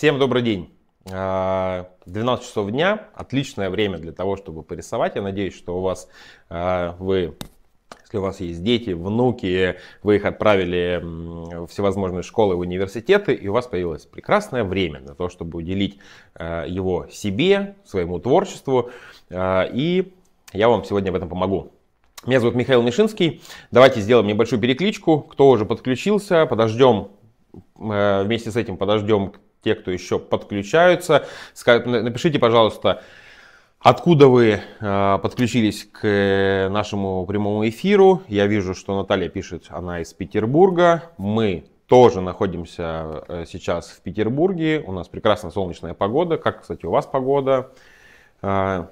Всем добрый день. 12 а, часов дня, отличное время для того, чтобы порисовать. Я надеюсь, что у вас а, вы если у вас есть дети, внуки, вы их отправили в всевозможные школы, университеты, и у вас появилось прекрасное время для того, чтобы уделить а, его себе, своему творчеству, и я вам сегодня в этом помогу. Меня зовут Михаил Мишинский. Давайте сделаем небольшую перекличку. Кто уже подключился, подождем, вместе с этим подождем те, кто еще подключаются. Напишите, пожалуйста, откуда вы а, подключились к э, нашему прямому эфиру. Я вижу, что Наталья пишет, она из Петербурга. Мы тоже находимся э, сейчас в Петербурге. У нас прекрасная солнечная погода. Как, кстати, у вас погода? А,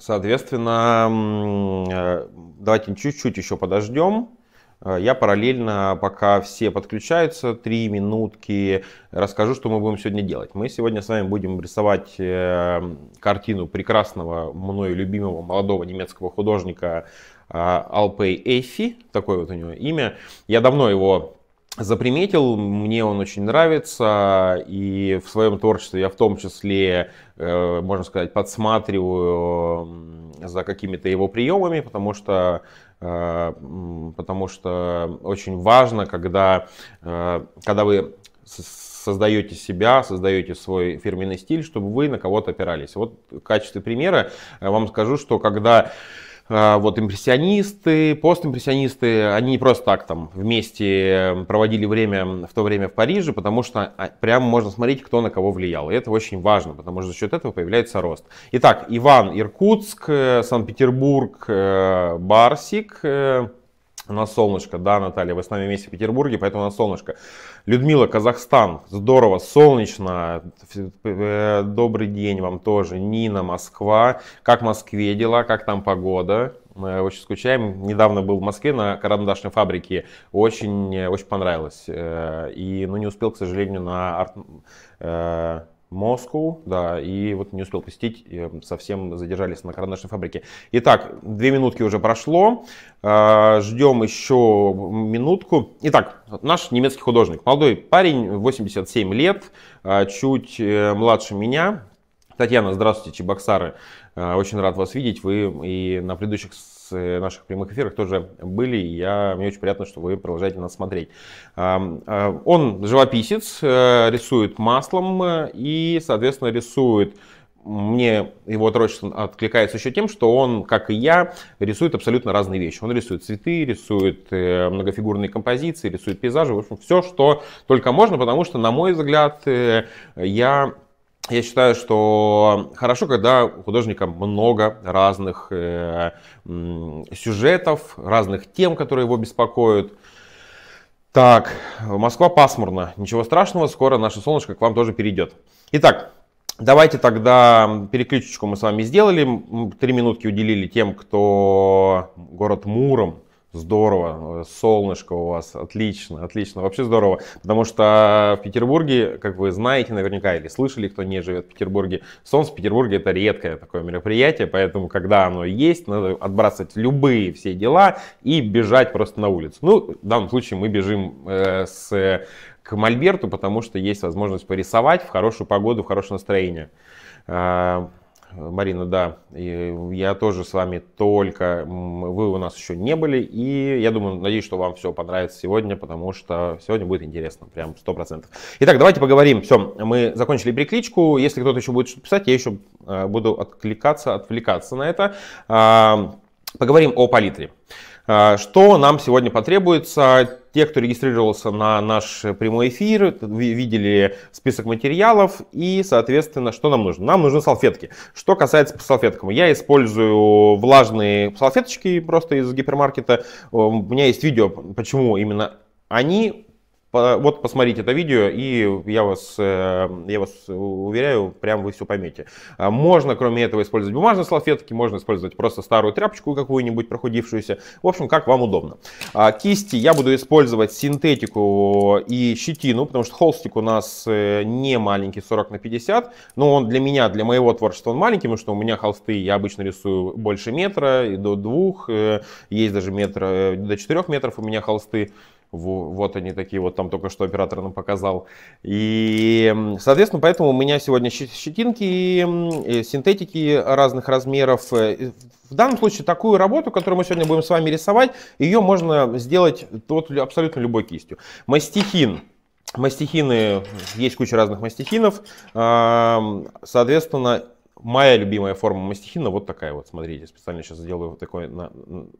соответственно, э, давайте чуть-чуть еще подождем. Э, я параллельно, пока все подключаются, три минутки расскажу, что мы будем сегодня делать. Мы сегодня с вами будем рисовать э, картину прекрасного, мною любимого молодого немецкого художника э, Алпей Эйфи, такое вот у него имя. Я давно его заприметил, мне он очень нравится, и в своем творчестве я в том числе, можно сказать, подсматриваю за какими-то его приемами, потому что Э, потому что очень важно, когда, э, когда вы создаете себя, создаете свой фирменный стиль, чтобы вы на кого-то опирались. Вот в качестве примера э, вам скажу, что когда а, вот импрессионисты, постимпрессионисты, они не просто так там вместе эм, проводили время в то время в Париже, потому что а, прямо можно смотреть, кто на кого влиял. И это очень важно, потому что за счет этого появляется рост. Итак, Иван, Иркутск, э, Санкт-Петербург, э, Барсик, э, на солнышко. Да, Наталья, вы с нами вместе в Петербурге, поэтому на солнышко. Людмила, Казахстан, здорово, солнечно, э, добрый день вам тоже. Нина, Москва, как в Москве дела, как там погода? Мы очень скучаем. Недавно был в Москве на карандашной фабрике. Очень, э, очень понравилось. Э, и, ну, не успел, к сожалению, на арт... Москву, да, и вот не успел посетить, эм, совсем задержались на карандашной фабрике. Итак, две минутки уже прошло, э, ждем еще минутку. Итак, наш немецкий художник, молодой парень, 87 лет, э, чуть э, младше меня. Татьяна, здравствуйте, Чебоксары, очень рад вас видеть, вы и на предыдущих Э, наших прямых эфирах тоже были. я, мне очень приятно, что вы продолжаете нас смотреть. Э, он живописец, э, рисует маслом и, соответственно, рисует мне его творчество откликается еще тем, что он, как и я, рисует абсолютно разные вещи. Он рисует цветы, рисует многофигурные композиции, рисует пейзажи, в общем, все, что только можно, потому что, на мой взгляд, я я считаю, что хорошо, когда у художника много разных э, сюжетов, разных тем, которые его беспокоят. Так, Москва пасмурно. Ничего страшного, скоро наше солнышко к вам тоже перейдет. Итак, давайте тогда переключечку мы с вами сделали. Три минутки уделили тем, кто город Муром Здорово, э, солнышко у вас, отлично, отлично, вообще здорово. Потому что э, в Петербурге, как вы знаете наверняка или слышали, кто не живет в Петербурге, солнце в Петербурге это редкое такое мероприятие, поэтому когда оно есть, надо отбрасывать любые все дела и бежать просто на улицу. Ну, в данном случае мы бежим э, с, э, к Мольберту, потому что есть возможность порисовать в хорошую погоду, в хорошее настроение. Марина, да, я тоже с вами только, вы у нас еще не были, и я думаю, надеюсь, что вам все понравится сегодня, потому что сегодня будет интересно, прям 100%. Итак, давайте поговорим, все, мы закончили перекличку, если кто-то еще будет что-то писать, я еще а, буду откликаться, отвлекаться на это. А, поговорим о палитре. А, что нам сегодня потребуется? Те, кто регистрировался на наш прямой эфир, видели список материалов и, соответственно, что нам нужно? Нам нужны салфетки. Что касается по салфеткам, я использую влажные салфеточки просто из гипермаркета. У меня есть видео, почему именно они вот посмотрите это видео, и я вас, э, я вас уверяю, прям вы все поймете. А можно, кроме этого, использовать бумажные салфетки, можно использовать просто старую тряпочку какую-нибудь прохудившуюся. В общем, как вам удобно. А кисти я буду использовать синтетику и щетину, потому что холстик у нас э, не маленький, 40 на 50. Но он для меня, для моего творчества он маленький, потому что у меня холсты я обычно рисую больше метра, и до двух, э, есть даже метра, до четырех метров у меня холсты. Вот они такие, вот там только что оператор нам показал. И, соответственно, поэтому у меня сегодня щетинки, синтетики разных размеров. Э, в данном случае такую работу, которую мы сегодня будем с вами рисовать, ее можно сделать вот абсолютно любой кистью. Мастихин. Мастихины, есть куча разных мастихинов. Соответственно, моя любимая форма мастихина вот такая вот, смотрите, специально сейчас сделаю такой, на,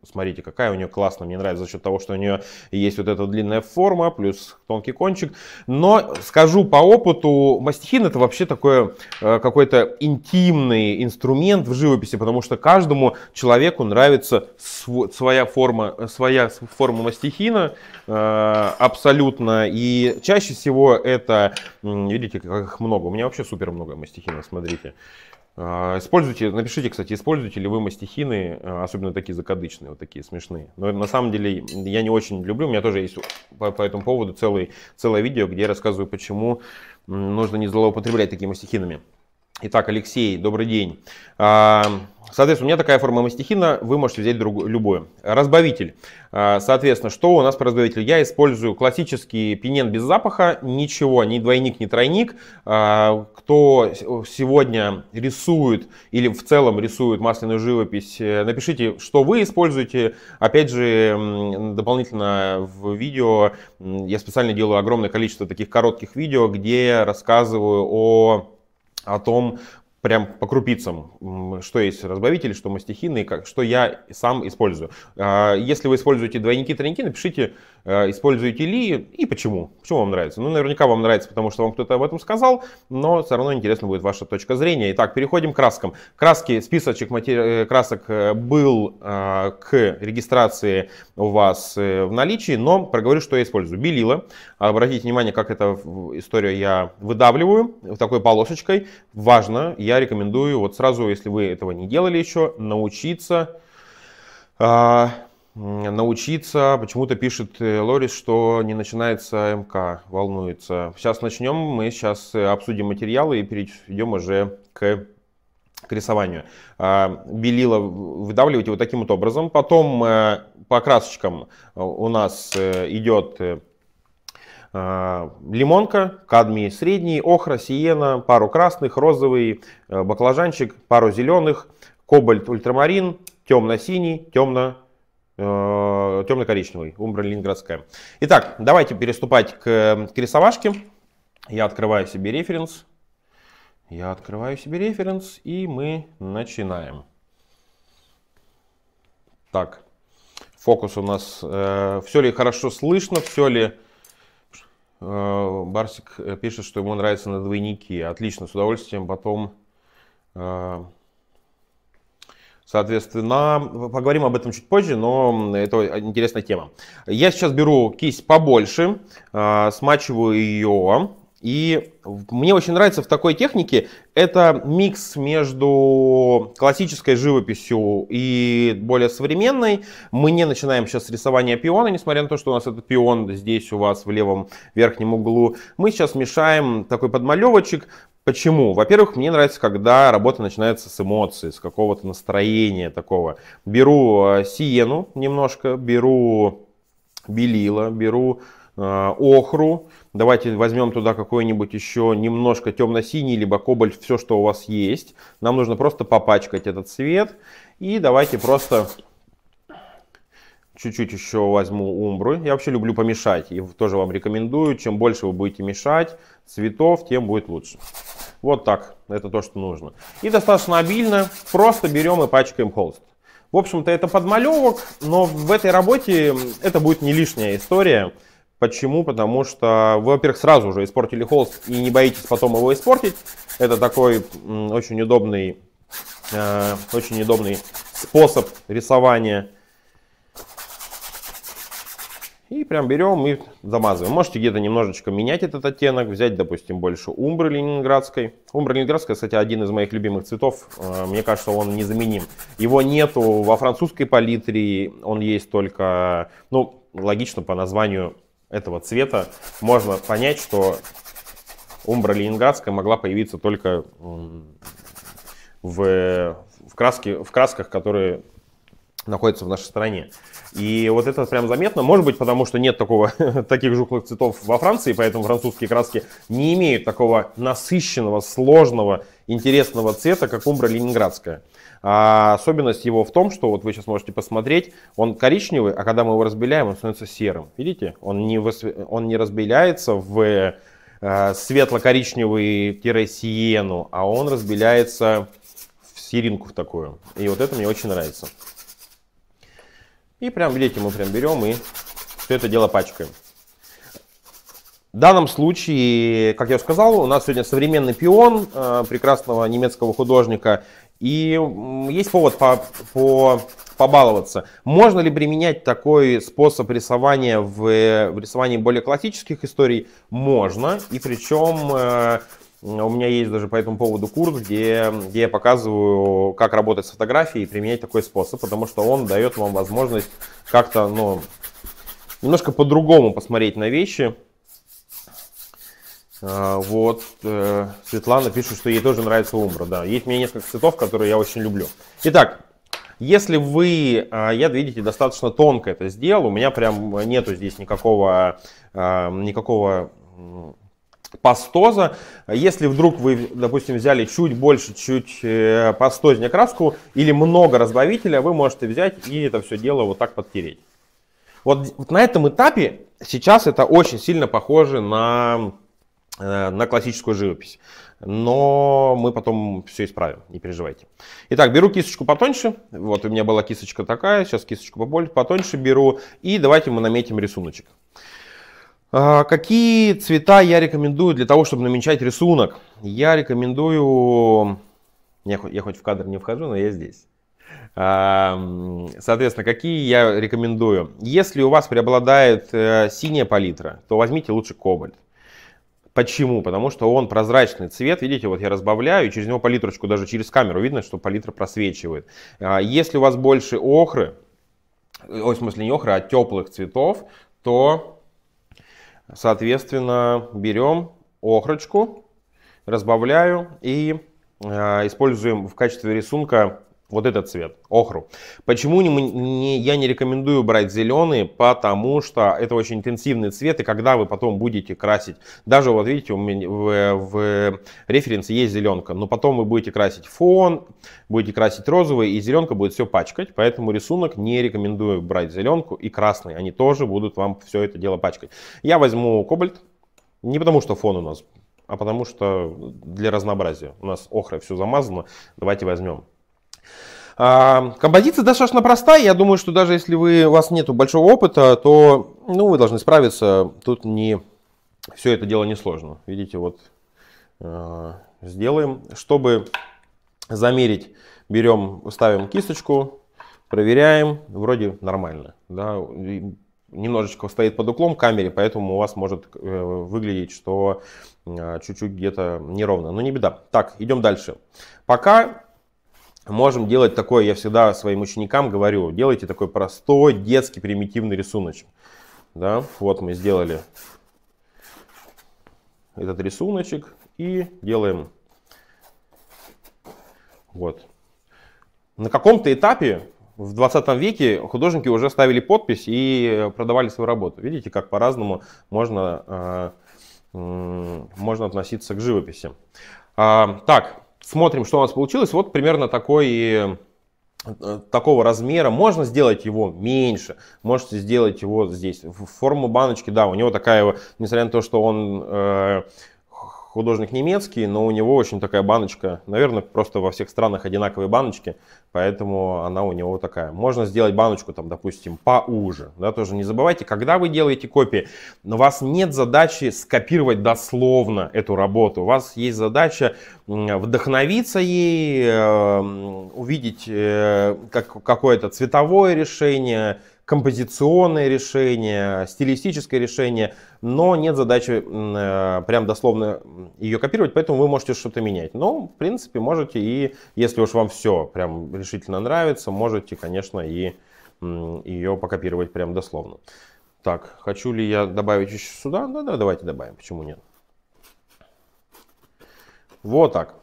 смотрите, какая у нее классная, мне нравится за счет того, что у нее есть вот эта длинная форма, плюс тонкий кончик, но скажу по опыту, мастихин это вообще такой э, какой-то интимный инструмент в живописи, потому что каждому человеку нравится св своя форма, э, своя форма мастихина э, абсолютно, и чаще всего это, видите, как их много, у меня вообще супер много мастихина, смотрите, а, используйте, напишите, кстати, используете ли вы мастихины, а, особенно такие закадычные, вот такие смешные. Но на самом деле я не очень люблю, у меня тоже есть по, по этому поводу целый, целое видео, где я рассказываю, почему нужно не злоупотреблять такими мастихинами. Итак, Алексей, добрый день. А, соответственно, у меня такая форма мастихина, вы можете взять другую, любую. Разбавитель. А, соответственно, что у нас по разбавителю? Я использую классический пенен без запаха, ничего, ни двойник, ни тройник. А, кто сегодня рисует или в целом рисует масляную живопись, э, напишите, что вы используете. Опять же, дополнительно в видео я специально делаю огромное количество таких коротких видео, где рассказываю о о том, прям по крупицам, что есть разбавители, что мастихины, как, что я сам использую. А если вы используете двойники, тройники, напишите, э, используете ли и почему. Почему вам нравится? Ну, наверняка вам нравится, потому что вам кто-то об этом сказал, но все равно интересно будет ваша точка зрения. Итак, переходим к краскам. Краски, списочек матери... Э, красок э, был к регистрации у вас в наличии, но проговорю, что я использую. Белила. Обратите внимание, как эту историю я выдавливаю такой полосочкой. Важно, я я рекомендую вот сразу, если вы этого не делали еще, научиться э, научиться. Почему-то пишет э, Лорис, что не начинается МК, волнуется. Сейчас начнем, мы сейчас э, обсудим материалы и перейдем уже к к рисованию. Белила а, выдавливайте вот таким вот образом. Потом э, по красочкам у нас идет Э, лимонка, кадмий средний, охра, сиена, пару красных, розовый, э, баклажанчик, пару зеленых, кобальт, ультрамарин, темно-синий, темно э, темно-коричневый, умбра ленинградская. Итак, давайте переступать к, к рисовашке. Я открываю себе референс. Я открываю себе референс и мы начинаем. Так, фокус у нас, э, все ли хорошо слышно, все ли Э, Барсик э, пишет, что ему нравится на двойники. Отлично, с удовольствием потом э, Соответственно, поговорим об этом чуть позже, но это интересная тема. Я сейчас беру кисть побольше, смачиваю ее и мне очень нравится в такой технике это микс между классической живописью и более современной. Мы не начинаем сейчас с рисования пиона, несмотря на то, что у нас этот пион здесь у вас в левом верхнем углу. Мы сейчас мешаем такой подмалевочек. Почему? Во-первых, мне нравится, когда работа начинается с эмоций, с какого-то настроения такого. Беру э, сиену немножко, беру белила, беру Э, охру. Давайте возьмем туда какой-нибудь еще немножко темно-синий, либо кобальт, все, что у вас есть. Нам нужно просто попачкать этот цвет. И давайте просто чуть-чуть еще возьму умбру. Я вообще люблю помешать и тоже вам рекомендую. Чем больше вы будете мешать цветов, тем будет лучше. Вот так, это то, что нужно. И достаточно обильно, просто берем и пачкаем холст. В общем-то это подмалевок, но в этой работе это будет не лишняя история. Почему? Потому что, вы, во-первых, сразу же испортили холст и не боитесь потом его испортить. Это такой очень удобный, э, очень удобный способ рисования. И прям берем и замазываем. Можете где-то немножечко менять этот оттенок, взять, допустим, больше умбры ленинградской. Умбра ленинградская, кстати, один из моих любимых цветов. Э, мне кажется, он незаменим. Его нету во французской палитре, он есть только, ну, логично по названию этого цвета можно понять, что Умбра Ленинградская могла появиться только в, в, краске, в красках, которые находятся в нашей стране. И вот это прям заметно. Может быть, потому что нет такого, таких жухлых цветов во Франции, поэтому французские краски не имеют такого насыщенного, сложного, интересного цвета, как умбра ленинградская. А особенность его в том, что вот вы сейчас можете посмотреть, он коричневый, а когда мы его разбеляем, он становится серым. Видите, он не, высве... он не разбеляется в э, светло-коричневый-сиену, а он разбеляется в сиринку в такую. И вот это мне очень нравится. И прям, видите, мы прям берем и все это дело пачкаем. В данном случае, как я уже сказал, у нас сегодня современный пион э, прекрасного немецкого художника и есть повод по, по, побаловаться. Можно ли применять такой способ рисования в, в рисовании более классических историй? Можно. И причем э, у меня есть даже по этому поводу курс, где, где я показываю, как работать с фотографией и применять такой способ, потому что он дает вам возможность как-то, ну, немножко по-другому посмотреть на вещи, а, вот, э, Светлана пишет, что ей тоже нравится умбра, да. Есть у меня несколько цветов, которые я очень люблю. Итак, если вы, а, я, видите, достаточно тонко это сделал, у меня прям нету здесь никакого, а, никакого пастоза. Если вдруг вы, допустим, взяли чуть больше, чуть э, пастознее краску или много разбавителя, вы можете взять и это все дело вот так подтереть. Вот, вот на этом этапе сейчас это очень сильно похоже на Э, на классическую живопись. Но мы потом все исправим, не переживайте. Итак, беру кисточку потоньше. Вот у меня была кисточка такая, сейчас кисточку побольше, потоньше беру. И давайте мы наметим рисуночек. А, какие цвета я рекомендую для того, чтобы намечать рисунок? Я рекомендую... Я хоть, в кадр не вхожу, но я здесь. А, соответственно, какие я рекомендую? Если у вас преобладает э, синяя палитра, то возьмите лучше кобальт. Почему? Потому что он прозрачный цвет, видите, вот я разбавляю, и через него палитрочку, даже через камеру видно, что палитра просвечивает. А, если у вас больше охры, э, ой, в смысле не охры, а теплых цветов, то, соответственно, берем охрочку, разбавляю и а, используем в качестве рисунка вот этот цвет, охру. Почему не, не, я не рекомендую брать зеленый? Потому что это очень интенсивный цвет, и когда вы потом будете красить, даже вот видите, у меня в, в референсе есть зеленка, но потом вы будете красить фон, будете красить розовый, и зеленка будет все пачкать, поэтому рисунок не рекомендую брать зеленку и красный, они тоже будут вам все это дело пачкать. Я возьму кобальт, не потому что фон у нас, а потому что для разнообразия. У нас охра все замазано, давайте возьмем а, композиция достаточно простая. Я думаю, что даже если вы, у вас нет большого опыта, то ну, вы должны справиться. Тут не все это дело несложно. Видите, вот э, сделаем. Чтобы замерить, берем, ставим кисточку, проверяем. Вроде нормально. Да? Немножечко стоит под углом камере, поэтому у вас может э, выглядеть, что э, чуть-чуть э, где-то неровно. Но не беда. Так, идем дальше. Пока можем делать такой, я всегда своим ученикам говорю, делайте такой простой детский примитивный рисуночек. Да, вот мы сделали этот рисуночек и делаем вот. На каком-то этапе в 20 веке художники уже ставили подпись и э, продавали свою работу. Видите, как по-разному можно, э, можно относиться к живописи. А, так, смотрим, что у нас получилось. Вот примерно такой э, такого размера, можно сделать его меньше, можете сделать его здесь. в форму баночки, да, у него такая, несмотря на то, что он э, художник немецкий, но у него очень такая баночка, наверное, просто во всех странах одинаковые баночки, поэтому она у него такая. Можно сделать баночку, там, допустим, поуже, да, тоже не забывайте, когда вы делаете копии, у вас нет задачи скопировать дословно эту работу, у вас есть задача вдохновиться ей, э, увидеть э, как, какое-то цветовое решение, композиционное решение, стилистическое решение, но нет задачи э, прям дословно ее копировать, поэтому вы можете что-то менять. Но, ну, в принципе, можете и, если уж вам все прям решительно нравится, можете, конечно, и ее покопировать прям дословно. Так, хочу ли я добавить еще сюда? Да, да, давайте добавим, почему нет. Вот так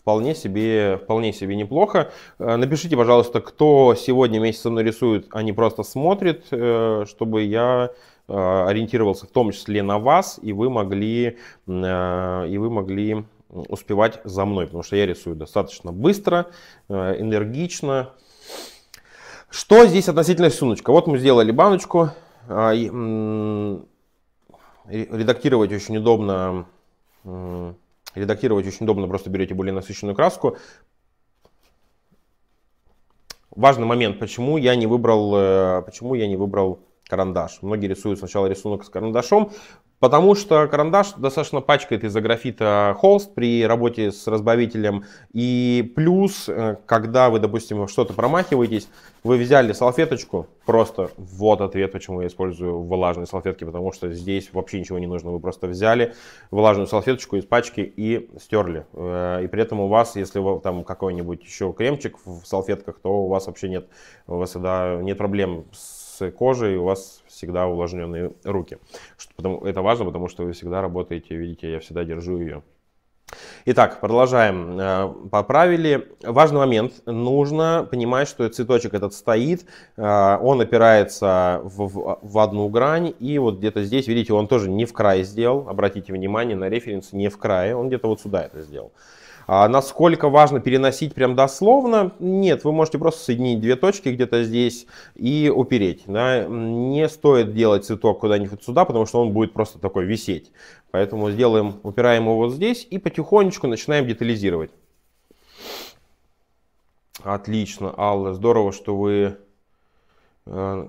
вполне себе, вполне себе неплохо. Э, напишите, пожалуйста, кто сегодня вместе со мной рисует, а не просто смотрит, э, чтобы я э, ориентировался в том числе на вас, и вы могли, и вы могли успевать за мной, потому что я рисую достаточно быстро, энергично. Что здесь относительно рисуночка? Вот мы сделали баночку. А, редактировать очень удобно Редактировать очень удобно, просто берете более насыщенную краску. Важный момент, почему я не выбрал, э, почему я не выбрал карандаш. Многие рисуют сначала рисунок с карандашом, Потому что карандаш достаточно пачкает из-за графита холст при работе с разбавителем. И плюс, э, когда вы, допустим, что-то промахиваетесь, вы взяли салфеточку, просто вот ответ, почему я использую влажные салфетки, потому что здесь вообще ничего не нужно. Вы просто взяли влажную салфеточку из пачки и стерли. Э, и при этом у вас, если вы, там какой-нибудь еще кремчик в салфетках, то у вас вообще нет, у вас всегда нет проблем с с кожей, у вас всегда увлажненные руки. Что, потому, это важно, потому что вы всегда работаете, видите, я всегда держу ее. Итак, продолжаем. Э, поправили. Важный момент. Нужно понимать, что цветочек этот стоит, э, он опирается в, в одну грань, и вот где-то здесь, видите, он тоже не в край сделал. Обратите внимание на референс не в край. он где-то вот сюда это сделал. А насколько важно переносить прям дословно? Нет, вы можете просто соединить две точки где-то здесь и упереть. Да? Не стоит делать цветок куда-нибудь сюда, потому что он будет просто такой висеть. Поэтому сделаем, упираем его вот здесь и потихонечку начинаем детализировать. Отлично, Алла, здорово, что вы э,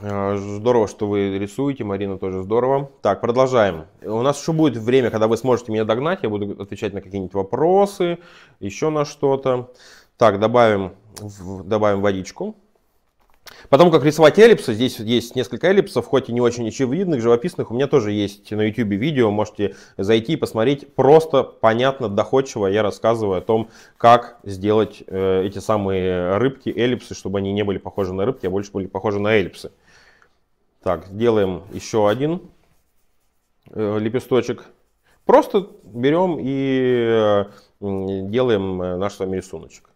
Э, здорово, что вы рисуете, Марина тоже здорово. Так, продолжаем. У нас еще будет время, когда вы сможете меня догнать, я буду отвечать на какие-нибудь вопросы, еще на что-то. Так, добавим, добавим водичку. Потом, как рисовать эллипсы, здесь есть несколько эллипсов, хоть и не очень очевидных, живописных. У меня тоже есть на YouTube видео, можете зайти и посмотреть. Просто, понятно, доходчиво я рассказываю о том, как сделать э, эти самые рыбки, эллипсы, чтобы они не были похожи на рыбки, а больше были похожи на эллипсы. Э, так, сделаем еще один э, лепесточек. Просто берем и э, делаем э, наш с вами рисуночек.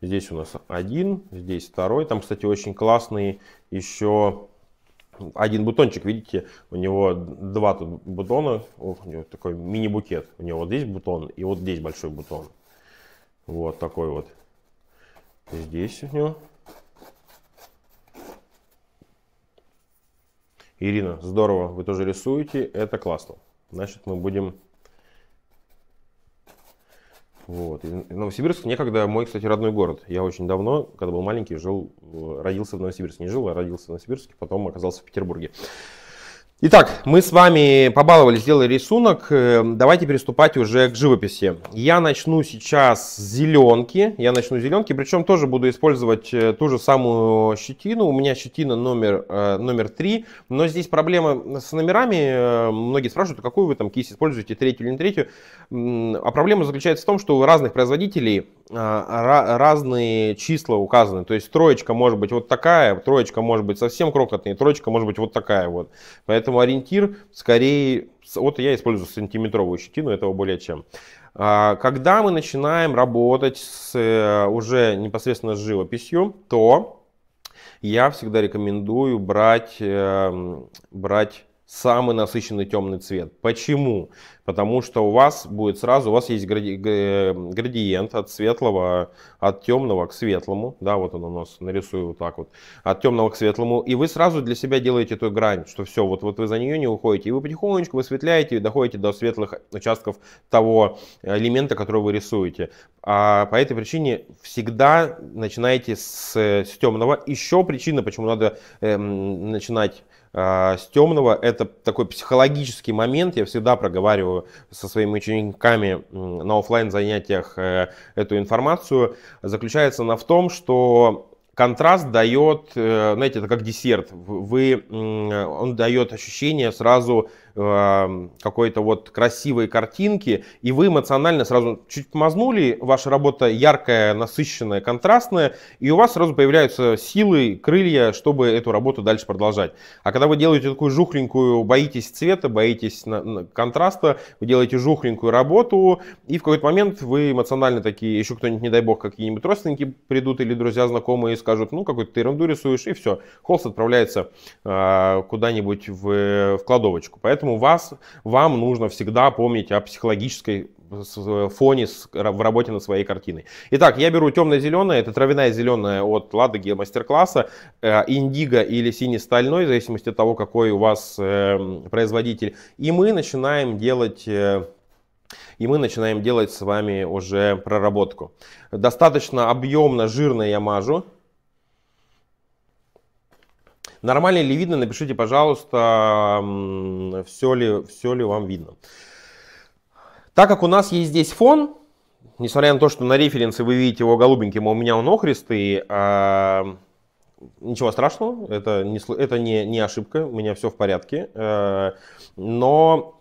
Здесь у нас один, здесь второй. Там, кстати, очень классный еще один бутончик. Видите, у него два тут бутона. Ох, у него такой мини-букет. У него вот здесь бутон и вот здесь большой бутон. Вот такой вот. Здесь у него Ирина, здорово, вы тоже рисуете, это классно. Значит, мы будем... Вот. Новосибирск некогда мой, кстати, родной город. Я очень давно, когда был маленький, жил, э, родился в Новосибирске. Не жил, а родился в Новосибирске, потом оказался в Петербурге. Итак, мы с вами побаловали, сделали рисунок. Э, давайте приступать уже к живописи. Я начну сейчас с зеленки. Я начну с зеленки, причем тоже буду использовать э, ту же самую щетину. У меня щетина номер, э, номер 3. Но здесь проблема с номерами. Многие спрашивают, «А какую вы там кисть используете, третью или не третью. А проблема заключается в том, что у разных производителей а, разные числа указаны. То есть троечка может быть вот такая, троечка может быть совсем крохотная, троечка может быть вот такая вот. Поэтому Поэтому ориентир скорее, вот я использую сантиметровую щетину, этого более чем. А, когда мы начинаем работать с э, уже непосредственно с живописью, то я всегда рекомендую брать, эм, брать самый насыщенный темный цвет. Почему? Потому что у вас будет сразу, у вас есть гради, э, градиент от светлого, от темного к светлому. Да, вот он у нас, нарисую вот так вот. От темного к светлому. И вы сразу для себя делаете эту грань, что все, вот, вот вы за нее не уходите. И вы потихонечку высветляете и доходите до светлых участков того э, элемента, который вы рисуете. А по этой причине всегда начинаете с, с темного. Еще причина, почему надо эм, начинать а, с темного это такой психологический момент. Я всегда проговариваю со своими учениками на офлайн занятиях э, эту информацию. Заключается она в том, что контраст дает, э, знаете, это как десерт. Вы, он дает ощущение сразу Эм, какой-то вот красивой картинки, и вы эмоционально сразу чуть помазнули ваша работа яркая, насыщенная, контрастная, и у вас сразу появляются силы, крылья, чтобы эту работу дальше продолжать. А когда вы делаете такую жухленькую, боитесь цвета, боитесь на, на контраста, вы делаете жухленькую работу, и в какой-то момент вы эмоционально такие, еще кто-нибудь, не дай бог, какие-нибудь родственники придут или друзья, знакомые и скажут, ну, какой-то ты ерунду рисуешь, и все, холст отправляется э, куда-нибудь в, в кладовочку. Поэтому Поэтому вас, вам нужно всегда помнить о психологической э, э, фоне в работе над своей картиной. Итак, я беру темно-зеленое, это травяная зеленая от Ладоги мастер-класса, э, индиго или синий-стальной, в зависимости от того, какой у вас производитель. И мы начинаем делать и мы начинаем делать с вами уже проработку. Достаточно объемно, жирно я мажу. Нормально ли видно? Напишите, пожалуйста, все ли, все ли вам видно. Так как у нас есть здесь фон, несмотря на то, что на референсе вы видите его голубеньким, а у меня он охристый, а, ничего страшного, это, не, это не, не ошибка, у меня все в порядке. Э, но,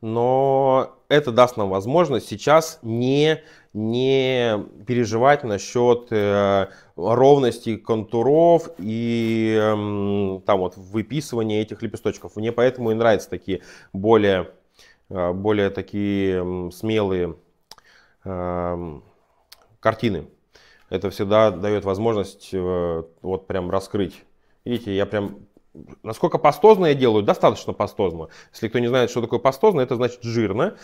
но это даст нам возможность сейчас не, не переживать насчет э, ровности контуров и э, там вот выписывания этих лепесточков. Мне поэтому и нравятся такие более, э, более такие эм, смелые э, картины. Это всегда дает возможность э, вот прям раскрыть. Видите, я прям Насколько пастозно я делаю? Достаточно пастозно. Если кто не знает, что такое пастозно, это значит жирно.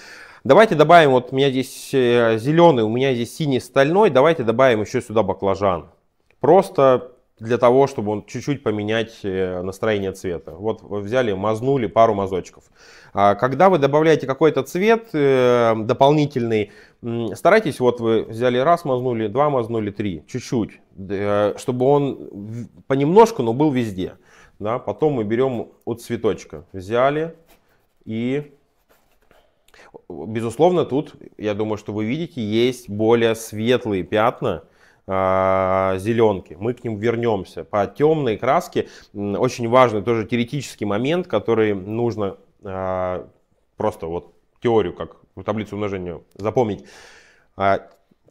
Давайте добавим, вот у меня здесь э, зеленый, у меня здесь синий стальной. Давайте добавим еще сюда баклажан. Просто для того, чтобы он чуть-чуть поменять э, настроение цвета. Вот взяли, мазнули пару мазочков. А когда вы добавляете какой-то цвет э, дополнительный, старайтесь, вот вы взяли раз мазнули, два мазнули, три, чуть-чуть, чтобы он понемножку, но был везде. Да? Потом мы берем от цветочка. Взяли и Безусловно, тут, я думаю, что вы видите, есть более светлые пятна а, зеленки. Мы к ним вернемся. По темной краске очень важный тоже теоретический момент, который нужно а, просто вот теорию, как таблицу умножения запомнить. А,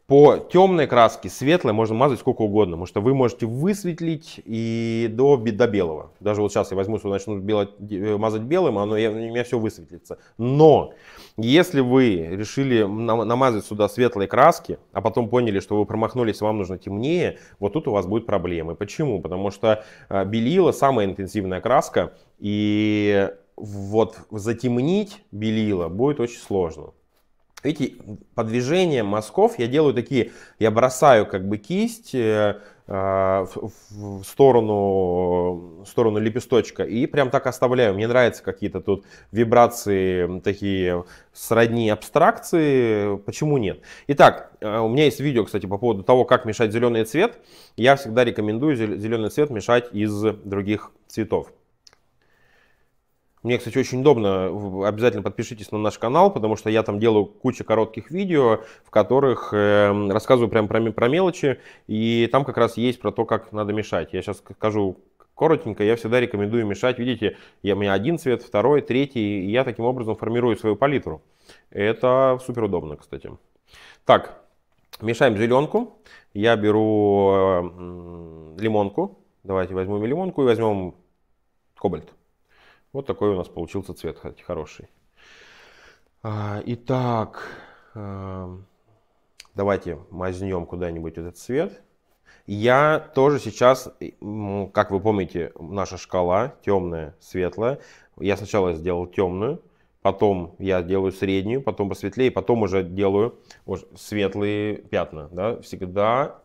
по темной краске, светлой можно мазать сколько угодно, потому что вы можете высветлить и до, до белого. Даже вот сейчас я возьму, что начну бело, э, мазать белым, оно, я, у меня все высветлится. Но если вы решили намазать сюда светлой краски, а потом поняли, что вы промахнулись, вам нужно темнее, вот тут у вас будут проблемы. Почему? Потому что э, белила самая интенсивная краска, и вот затемнить белила будет очень сложно. Видите, по движениям мазков я делаю такие, я бросаю как бы кисть э, э, в, в сторону, в сторону лепесточка и прям так оставляю. Мне нравятся какие-то тут вибрации такие сродни абстракции, почему нет? Итак, э, у меня есть видео, кстати, по поводу того, как мешать зеленый цвет. Я всегда рекомендую зеленый цвет мешать из других цветов. Мне, кстати, очень удобно. Обязательно подпишитесь на наш канал, потому что я там делаю кучу коротких видео, в которых э, рассказываю прям про, про мелочи. И там как раз есть про то, как надо мешать. Я сейчас скажу коротенько. Я всегда рекомендую мешать. Видите, я, у меня один цвет, второй, третий. И я таким образом формирую свою палитру. Это супер удобно, кстати. Так, мешаем зеленку. Я беру э, лимонку. Давайте возьмем лимонку и возьмем кобальт. Вот такой у нас получился цвет, кстати, хороший. А, итак, эм, давайте мазнем куда-нибудь этот цвет. Я тоже сейчас, как вы помните, наша шкала темная, светлая. Я сначала сделал темную, потом я делаю среднюю, потом посветлее, потом уже делаю светлые пятна. Да? Всегда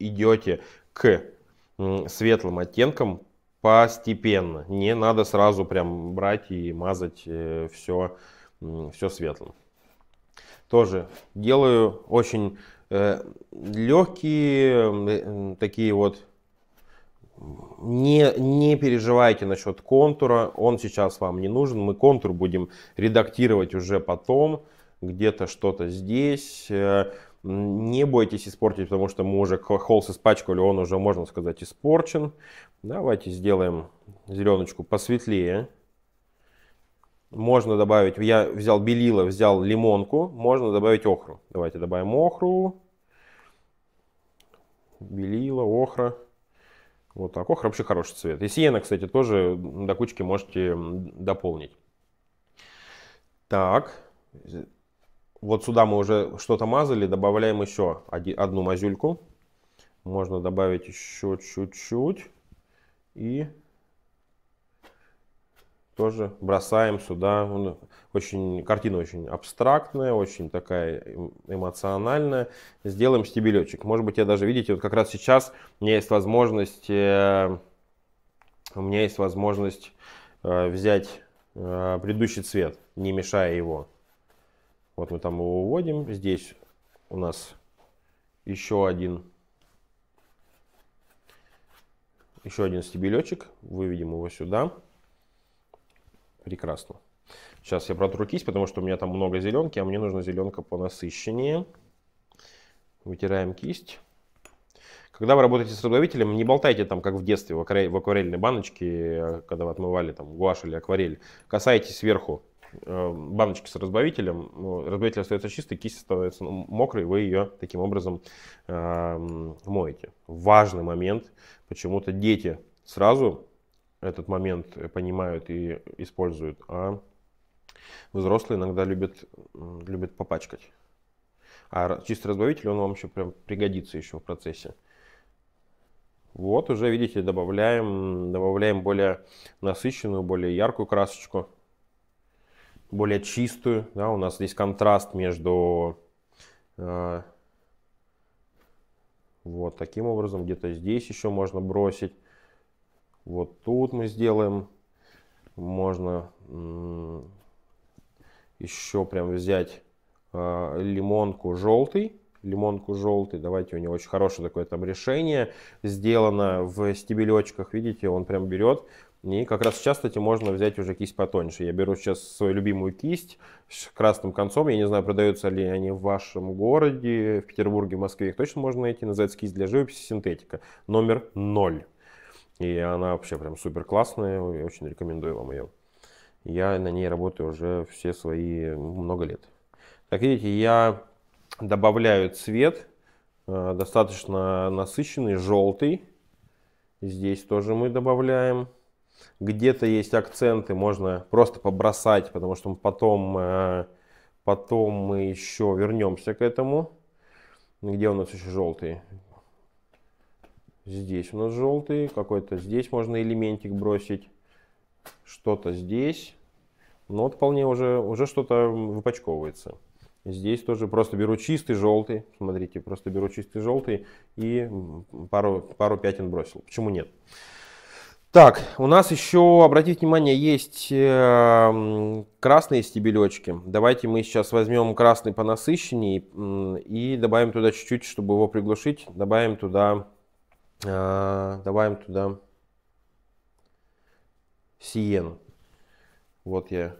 идете к светлым оттенкам постепенно. Не надо сразу прям брать и мазать все, э, все светлым. Тоже делаю очень э, легкие э, такие вот. Не, не переживайте насчет контура, он сейчас вам не нужен. Мы контур будем редактировать уже потом, где-то что-то здесь. Э, не бойтесь испортить, потому что мы уже холст испачкали, он уже, можно сказать, испорчен. Давайте сделаем зеленочку посветлее. Можно добавить, я взял белила, взял лимонку, можно добавить охру. Давайте добавим охру. Белила, охра. Вот так. Охра вообще хороший цвет. И сиена, кстати, тоже до кучки можете дополнить. Так, вот сюда мы уже что-то мазали, добавляем еще одну мазюльку. Можно добавить еще чуть-чуть. И тоже бросаем сюда. очень, картина очень абстрактная, очень такая эм, эмоциональная. Сделаем стебелечек. Может быть, я даже, видите, вот как раз сейчас у меня есть возможность, э, у меня есть возможность э, взять э, предыдущий цвет, не мешая его. Вот мы там его выводим. Здесь у нас еще один, еще один стебелечек. Выведем его сюда. Прекрасно. Сейчас я протру кисть, потому что у меня там много зеленки, а мне нужна зеленка по насыщеннее. Вытираем кисть. Когда вы работаете с разловителем, не болтайте там, как в детстве, в акварельной баночке, э, когда вы отмывали там гуашь или акварель. Касайтесь сверху Э, баночки с разбавителем, ну, разбавитель остается чистый, кисть становится ну, мокрой, вы ее таким образом эм, моете. Важный момент, почему-то дети сразу этот момент понимают и используют, а взрослые иногда любят, любят попачкать. А чистый разбавитель, он вам еще прям пригодится еще в процессе. Вот уже, видите, добавляем, добавляем более насыщенную, более яркую красочку более чистую. Да, у нас здесь контраст между э, вот таким образом. Где-то здесь еще можно бросить. Вот тут мы сделаем. Можно еще прям взять э, лимонку желтый лимонку желтый. Давайте, у него очень хорошее такое там решение сделано в стебелечках. Видите, он прям берет, и как раз сейчас, кстати, можно взять уже кисть потоньше. Я беру сейчас свою любимую кисть с красным концом. Я не знаю, продаются ли они в вашем городе, в Петербурге, в Москве. Их точно можно найти. Называется кисть для живописи синтетика. Номер 0. И она вообще прям супер классная. Я очень рекомендую вам ее. Я на ней работаю уже все свои много лет. Так видите, я добавляю цвет э, достаточно насыщенный, желтый. Здесь тоже мы добавляем где-то есть акценты, можно просто побросать, потому что потом, э, потом мы еще вернемся к этому. Где у нас еще желтый? Здесь у нас желтый, какой-то здесь можно элементик бросить, что-то здесь. Но ну, вот вполне уже, уже что-то выпачковывается. Здесь тоже просто беру чистый желтый, смотрите, просто беру чистый желтый и пару, пару пятен бросил. Почему нет? Нет. Так, у нас еще, обратите внимание, есть э, красные стебелечки. Давайте мы сейчас возьмем красный по насыщеннее и добавим туда чуть-чуть, чтобы его приглушить. Добавим туда, э, добавим туда сиену. Вот я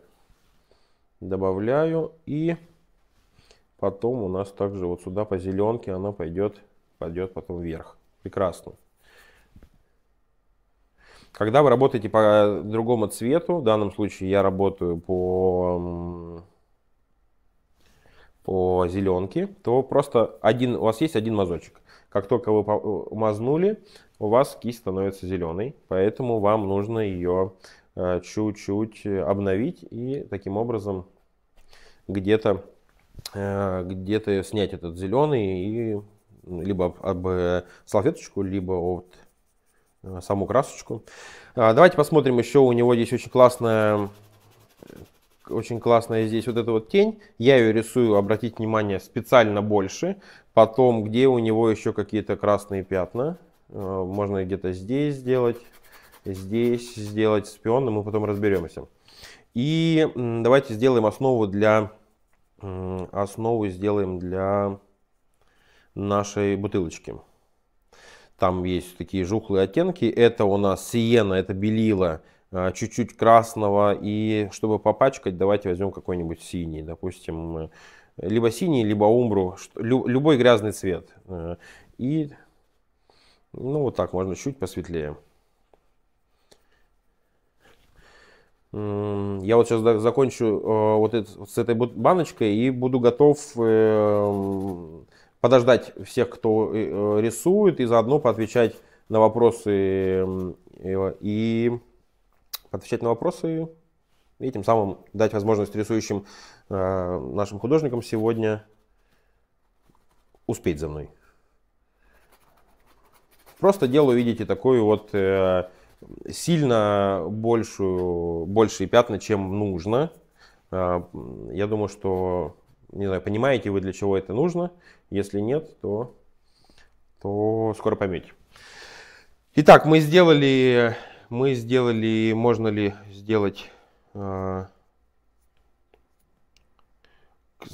добавляю и потом у нас также вот сюда по зеленке она пойдет, пойдет потом вверх. Прекрасно. Когда вы работаете по другому цвету, в данном случае я работаю по, по зеленке, то просто один, у вас есть один мазочек. Как только вы э, мазнули, у вас кисть становится зеленой, поэтому вам нужно ее э, чуть-чуть обновить и таким образом где-то э, где-то снять этот зеленый и либо об салфеточку, либо от Э, саму красочку. А, давайте посмотрим еще, у него здесь очень классная, очень классная здесь вот эта вот тень. Я ее рисую, обратите внимание, специально больше. Потом, где у него еще какие-то красные пятна. Э, можно где-то здесь сделать, здесь сделать спион, и мы потом разберемся. И давайте сделаем основу для основу сделаем для нашей бутылочки. Там есть такие жухлые оттенки. Это у нас сиена, это белила, а, чуть-чуть красного. И чтобы попачкать, давайте возьмем какой-нибудь синий. Допустим, э, либо синий, либо умбру, любой грязный цвет. Э, и ну вот так, можно чуть посветлее. Я вот сейчас закончу э, вот это, с этой баночкой и буду готов эм, подождать всех, кто э, рисует, и заодно поотвечать на вопросы и отвечать на вопросы и тем самым дать возможность рисующим э, нашим художникам сегодня успеть за мной. Просто делаю, видите, такую вот э, сильно большую, большие пятна, чем нужно. Я думаю, что не знаю, понимаете вы, для чего это нужно. Если нет, то, то скоро поймете. Итак, мы сделали, мы сделали, можно ли сделать... Э,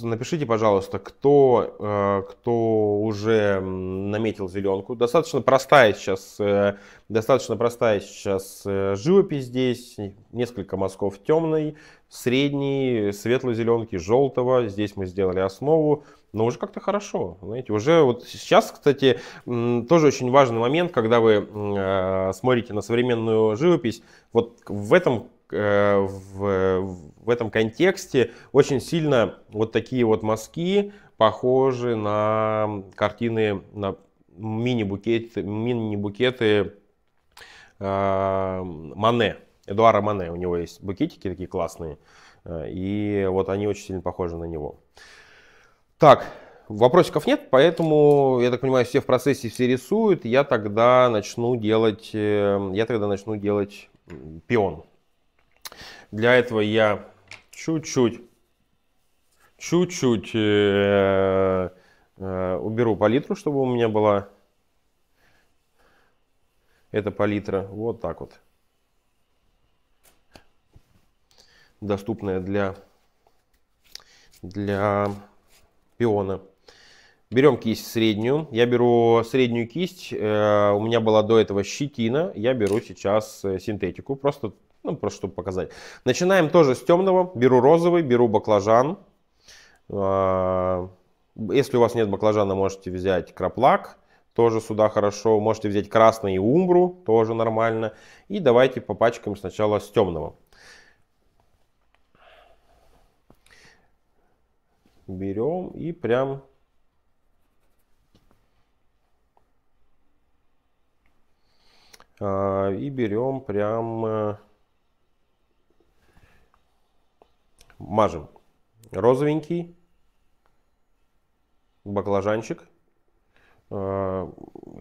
напишите, пожалуйста, кто, э, кто уже наметил зеленку. Достаточно простая сейчас, э, достаточно простая сейчас э, живопись здесь. Несколько мазков темной, средний, светло-зеленки, желтого. Здесь мы сделали основу, но уже как-то хорошо. Знаете, уже вот сейчас, кстати, тоже очень важный момент, когда вы э, смотрите на современную живопись, вот в этом э, в, в этом контексте очень сильно вот такие вот мазки похожи на картины, на мини-букеты, мини-букеты э, Мане. Эдуара Мане, у него есть букетики такие классные, э, и вот они очень сильно похожи на него. Так, вопросиков нет, поэтому, я так понимаю, все в процессе все рисуют, я тогда начну делать, э, я тогда начну делать пион. Для этого я чуть-чуть, чуть-чуть э, э, уберу палитру, чтобы у меня была эта палитра, вот так вот. доступная для, для пиона. Берем кисть среднюю. Я беру среднюю кисть. Э, у меня была до этого щетина. Я беру сейчас э, синтетику. Просто, ну, просто чтобы показать. Начинаем тоже с темного. Беру розовый, беру баклажан. Э, если у вас нет баклажана, можете взять краплак. Тоже сюда хорошо. Можете взять красный и умбру. Тоже нормально. И давайте попачкаем сначала с темного. берем и прям а, и берем прям э, мажем розовенький баклажанчик Э,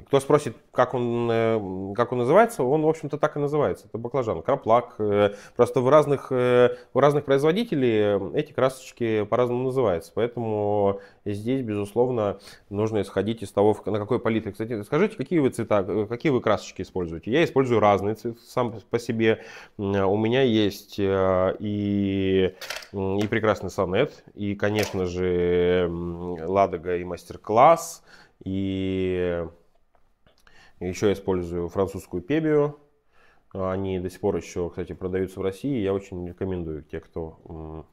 кто спросит, как он, э, как он называется, он, в общем-то, так и называется. Это баклажан, краплак. Э, просто в разных, у разных производителей эти красочки по-разному называются. Поэтому здесь, безусловно, нужно исходить из того, на какой палитре. Кстати, скажите, какие вы цвета, какие вы красочки используете? Я использую разные цвета сам по себе. У меня есть и, и прекрасный сонет, и, конечно же, Ладога и мастер-класс. И еще использую французскую пебию. Они до сих пор еще, кстати, продаются в России. Я очень рекомендую те, кто,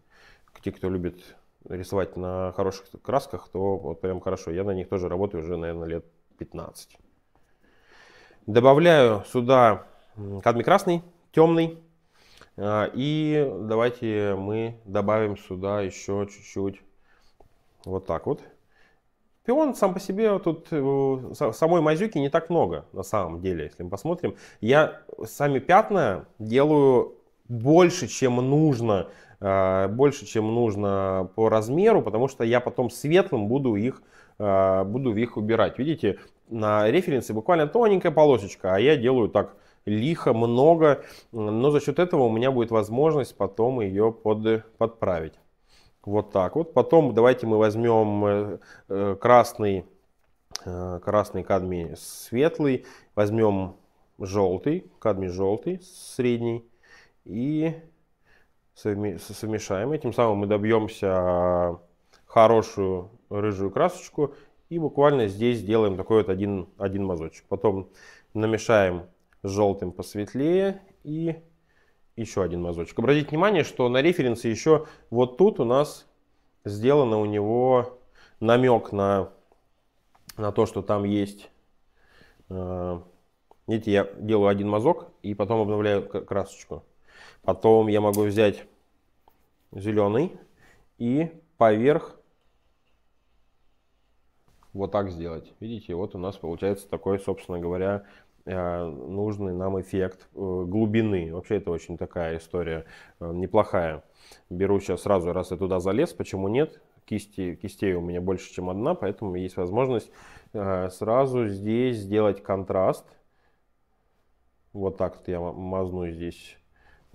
те, кто любит рисовать на хороших красках, то вот прям хорошо. Я на них тоже работаю уже, наверное, лет 15. Добавляю сюда кадмий красный, темный. А, и давайте мы добавим сюда еще чуть-чуть вот так вот. Пион сам по себе тут э, самой мазюки не так много на самом деле, если мы посмотрим. Я сами пятна делаю больше, чем нужно, э, больше, чем нужно по размеру, потому что я потом светлым буду их, э, буду их убирать. Видите, на референсе буквально тоненькая полосочка, а я делаю так лихо, много, но за счет этого у меня будет возможность потом ее под, подправить. Вот так вот. Потом давайте мы возьмем э, э, красный, э, красный кадмий светлый, возьмем желтый, кадмий желтый, средний, и совмешаем. И тем самым мы добьемся хорошую рыжую красочку и буквально здесь сделаем такой вот один, один мазочек. Потом намешаем желтым посветлее и еще один мазочек. Обратите внимание, что на референсе еще вот тут у нас сделано у него намек на, на то, что там есть... Э, видите, я делаю один мазок и потом обновляю красочку. Потом я могу взять зеленый и поверх вот так сделать. Видите, вот у нас получается такой, собственно говоря, а, нужный нам эффект э, глубины. Вообще это очень такая история э, неплохая. Беру сейчас сразу, раз я туда залез, почему нет? Кисти, кистей у меня больше, чем одна, поэтому есть возможность э, сразу здесь сделать контраст. Вот так вот я мазну здесь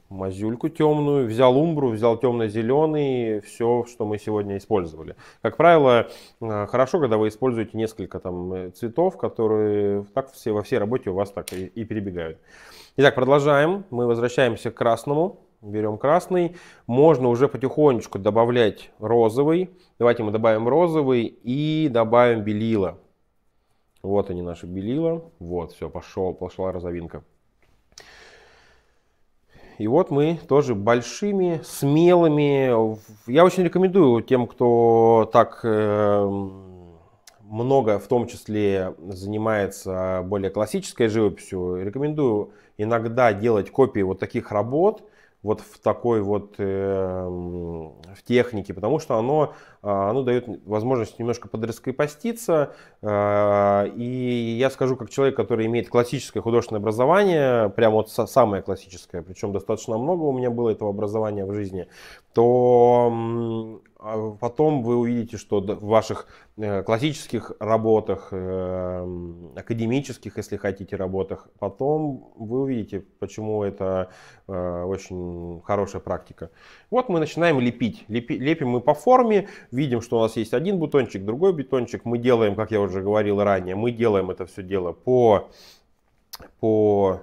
мазюльку темную, взял умбру, взял темно-зеленый, все, что мы сегодня использовали. Как правило, э, хорошо, когда вы используете несколько там э, цветов, которые так все, во всей работе у вас так и, и перебегают. Итак, продолжаем. Мы возвращаемся к красному. Берем красный. Можно уже потихонечку добавлять розовый. Давайте мы добавим розовый и добавим белила. Вот они наши белила. Вот, все, пошел, пошла розовинка. И вот мы тоже большими, смелыми. Я очень рекомендую тем, кто так э, много в том числе занимается более классической живописью, рекомендую иногда делать копии вот таких работ, вот в такой вот э, в технике, потому что оно а, оно дает возможность немножко подраскрепоститься. А, и я скажу, как человек, который имеет классическое художественное образование, прям вот самое классическое, причем достаточно много у меня было этого образования в жизни, то а потом вы увидите, что в ваших э, классических работах, э, академических, если хотите, работах, потом вы увидите, почему это э, очень хорошая практика. Вот мы начинаем лепить. Лепим мы по форме, видим, что у нас есть один бутончик, другой бутончик. Мы делаем, как я уже говорил ранее, мы делаем это все дело по, по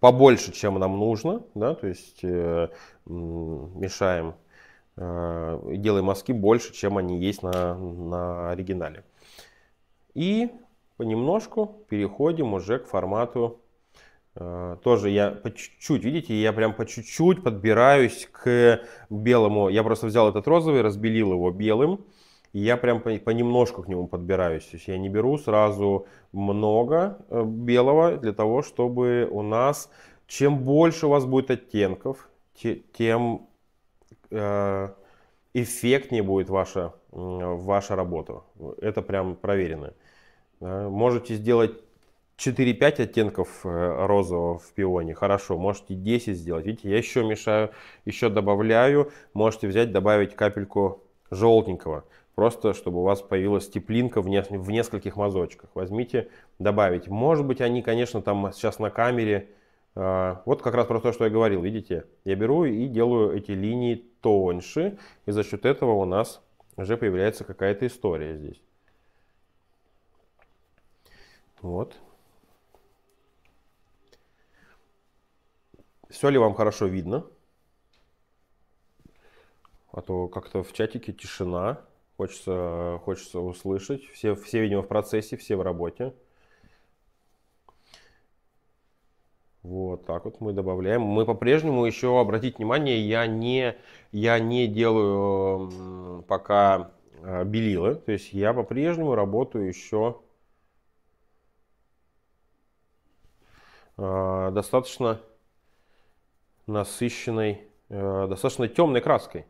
побольше, чем нам нужно, да, то есть э, мешаем, э, делаем мазки больше, чем они есть на, на оригинале. И понемножку переходим уже к формату Э, тоже я по чуть-чуть, видите, я прям по чуть-чуть подбираюсь к белому. Я просто взял этот розовый, разбелил его белым. И я прям понемножку к нему подбираюсь. То есть я не беру сразу много э, белого для того, чтобы у нас... Чем больше у вас будет оттенков, тем э, эффектнее будет ваша, ваша работа. Это прям проверено. Можете сделать 4-5 оттенков э, розового в пионе, хорошо, можете 10 сделать. Видите, я еще мешаю, еще добавляю. Можете взять, добавить капельку желтенького, просто чтобы у вас появилась теплинка в, не, в нескольких мазочках. Возьмите, добавить. Может быть, они, конечно, там сейчас на камере. Э, вот как раз про то, что я говорил, видите? Я беру и делаю эти линии тоньше, и за счет этого у нас уже появляется какая-то история здесь. Вот. Все ли вам хорошо видно? А то как-то в чатике тишина. Хочется, хочется услышать. Все, все, видимо, в процессе, все в работе. Вот так вот мы добавляем. Мы по-прежнему еще, обратить внимание, я не, я не делаю пока а, белилы. То есть я по-прежнему работаю еще а, достаточно насыщенной, э, достаточно темной краской.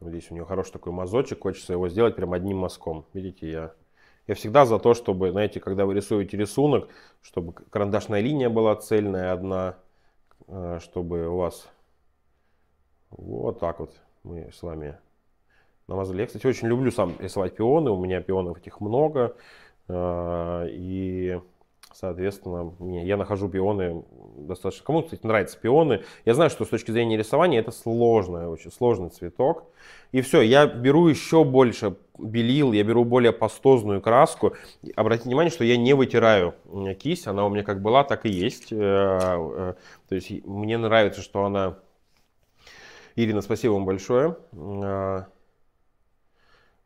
Вот здесь у него хороший такой мазочек, хочется его сделать прям одним мазком. Видите, я, я всегда за то, чтобы, знаете, когда вы рисуете рисунок, чтобы карандашная линия была цельная одна, э, чтобы у вас вот так вот мы с вами намазали. Я, кстати, очень люблю сам рисовать пионы, у меня пионов этих много. А, и, соответственно, я нахожу пионы достаточно... Кому, кстати, нравятся пионы. Я знаю, что с точки зрения рисования это сложный, очень сложный цветок. И все, я беру еще больше белил, я беру более пастозную краску. Обратите внимание, что я не вытираю кисть, она у меня как была, так и есть. Э, э, то есть мне нравится, что она... Ирина, спасибо вам большое. А,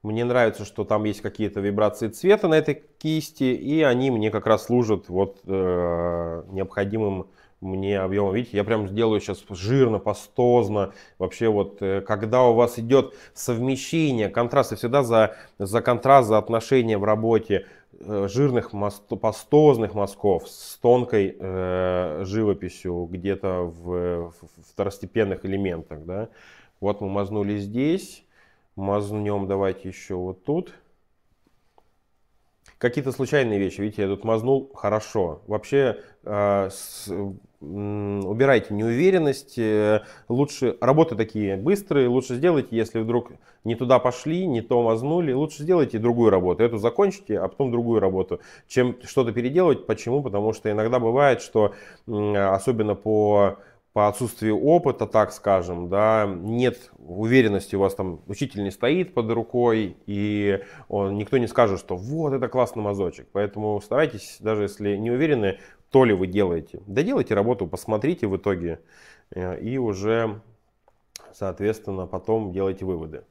мне нравится, что там есть какие-то вибрации цвета на этой кисти, и они мне как раз служат вот э, необходимым мне объемом. Видите, я прям сделаю сейчас жирно, пастозно. Вообще вот, э, когда у вас идет совмещение, контраст, я всегда за, за контраст, за отношение в работе э, жирных мост, пастозных мазков с тонкой э, живописью где-то в, в второстепенных элементах. Да? Вот мы мазнули здесь. Мазнем давайте еще вот тут. Какие-то случайные вещи. Видите, я тут мазнул хорошо. Вообще э, с, убирайте неуверенность. Э, лучше работы такие быстрые, лучше сделайте, если вдруг не туда пошли, не то мазнули, лучше сделайте другую работу. Эту закончите, а потом другую работу, чем что-то переделывать. Почему? Потому что иногда бывает, что особенно по по отсутствию опыта, так скажем, да, нет уверенности, у вас там учитель не стоит под рукой, и он, никто не скажет, что вот это классный мазочек. Поэтому старайтесь, даже если не уверены, то ли вы делаете. Да делайте работу, посмотрите в итоге, э, и уже, соответственно, потом делайте выводы.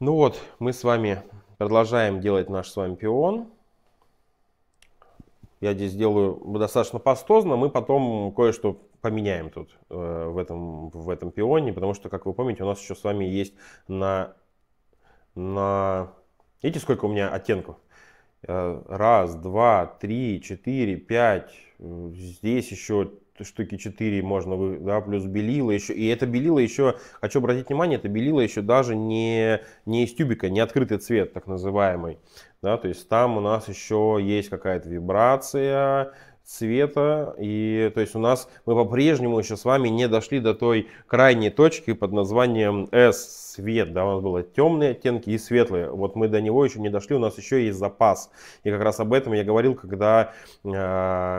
Ну вот, мы с вами продолжаем делать наш с вами пион. Я здесь делаю достаточно пастозно, мы потом кое-что поменяем тут э, в, этом, в этом пионе, потому что, как вы помните, у нас еще с вами есть на... на... Видите, сколько у меня оттенков? Э, раз, два, три, четыре, пять. Здесь еще штуки 4 можно, вы, да, плюс белила еще. И это белила еще, хочу обратить внимание, это белила еще даже не, не из тюбика, не открытый цвет, так называемый. Да, то есть там у нас еще есть какая-то вибрация, цвета. И то есть у нас мы по-прежнему еще с вами не дошли до той крайней точки под названием S свет. Да, у нас было темные оттенки и светлые. Вот мы до него еще не дошли, у нас еще есть запас. И как раз об этом я говорил, когда э,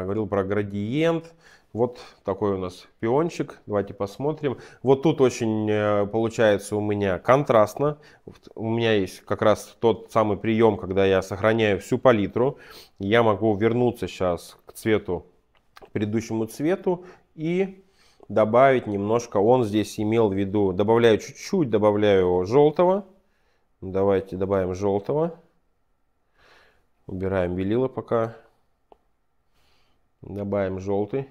говорил про градиент. Вот такой у нас пиончик. Давайте посмотрим. Вот тут очень э, получается у меня контрастно. У меня есть как раз тот самый прием, когда я сохраняю всю палитру. Я могу вернуться сейчас цвету, к предыдущему цвету и добавить немножко, он здесь имел в виду, добавляю чуть-чуть, добавляю желтого, давайте добавим желтого, убираем белила пока, добавим желтый,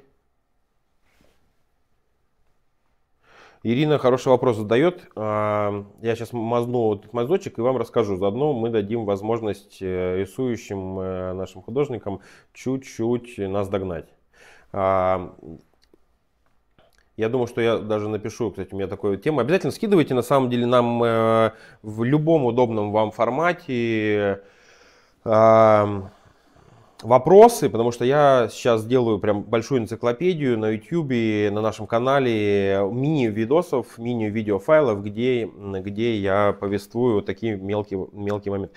Ирина хороший вопрос задает. А, я сейчас мазну этот мазочек и вам расскажу. Заодно мы дадим возможность э, рисующим э, нашим художникам чуть-чуть нас догнать. А, я думаю, что я даже напишу, кстати, у меня такую тему. Обязательно скидывайте, на самом деле, нам э, в любом удобном вам формате. А, вопросы, потому что я сейчас делаю прям большую энциклопедию на YouTube, на нашем канале мини-видосов, мини-видеофайлов, где, где я повествую такие мелкие, мелкие моменты.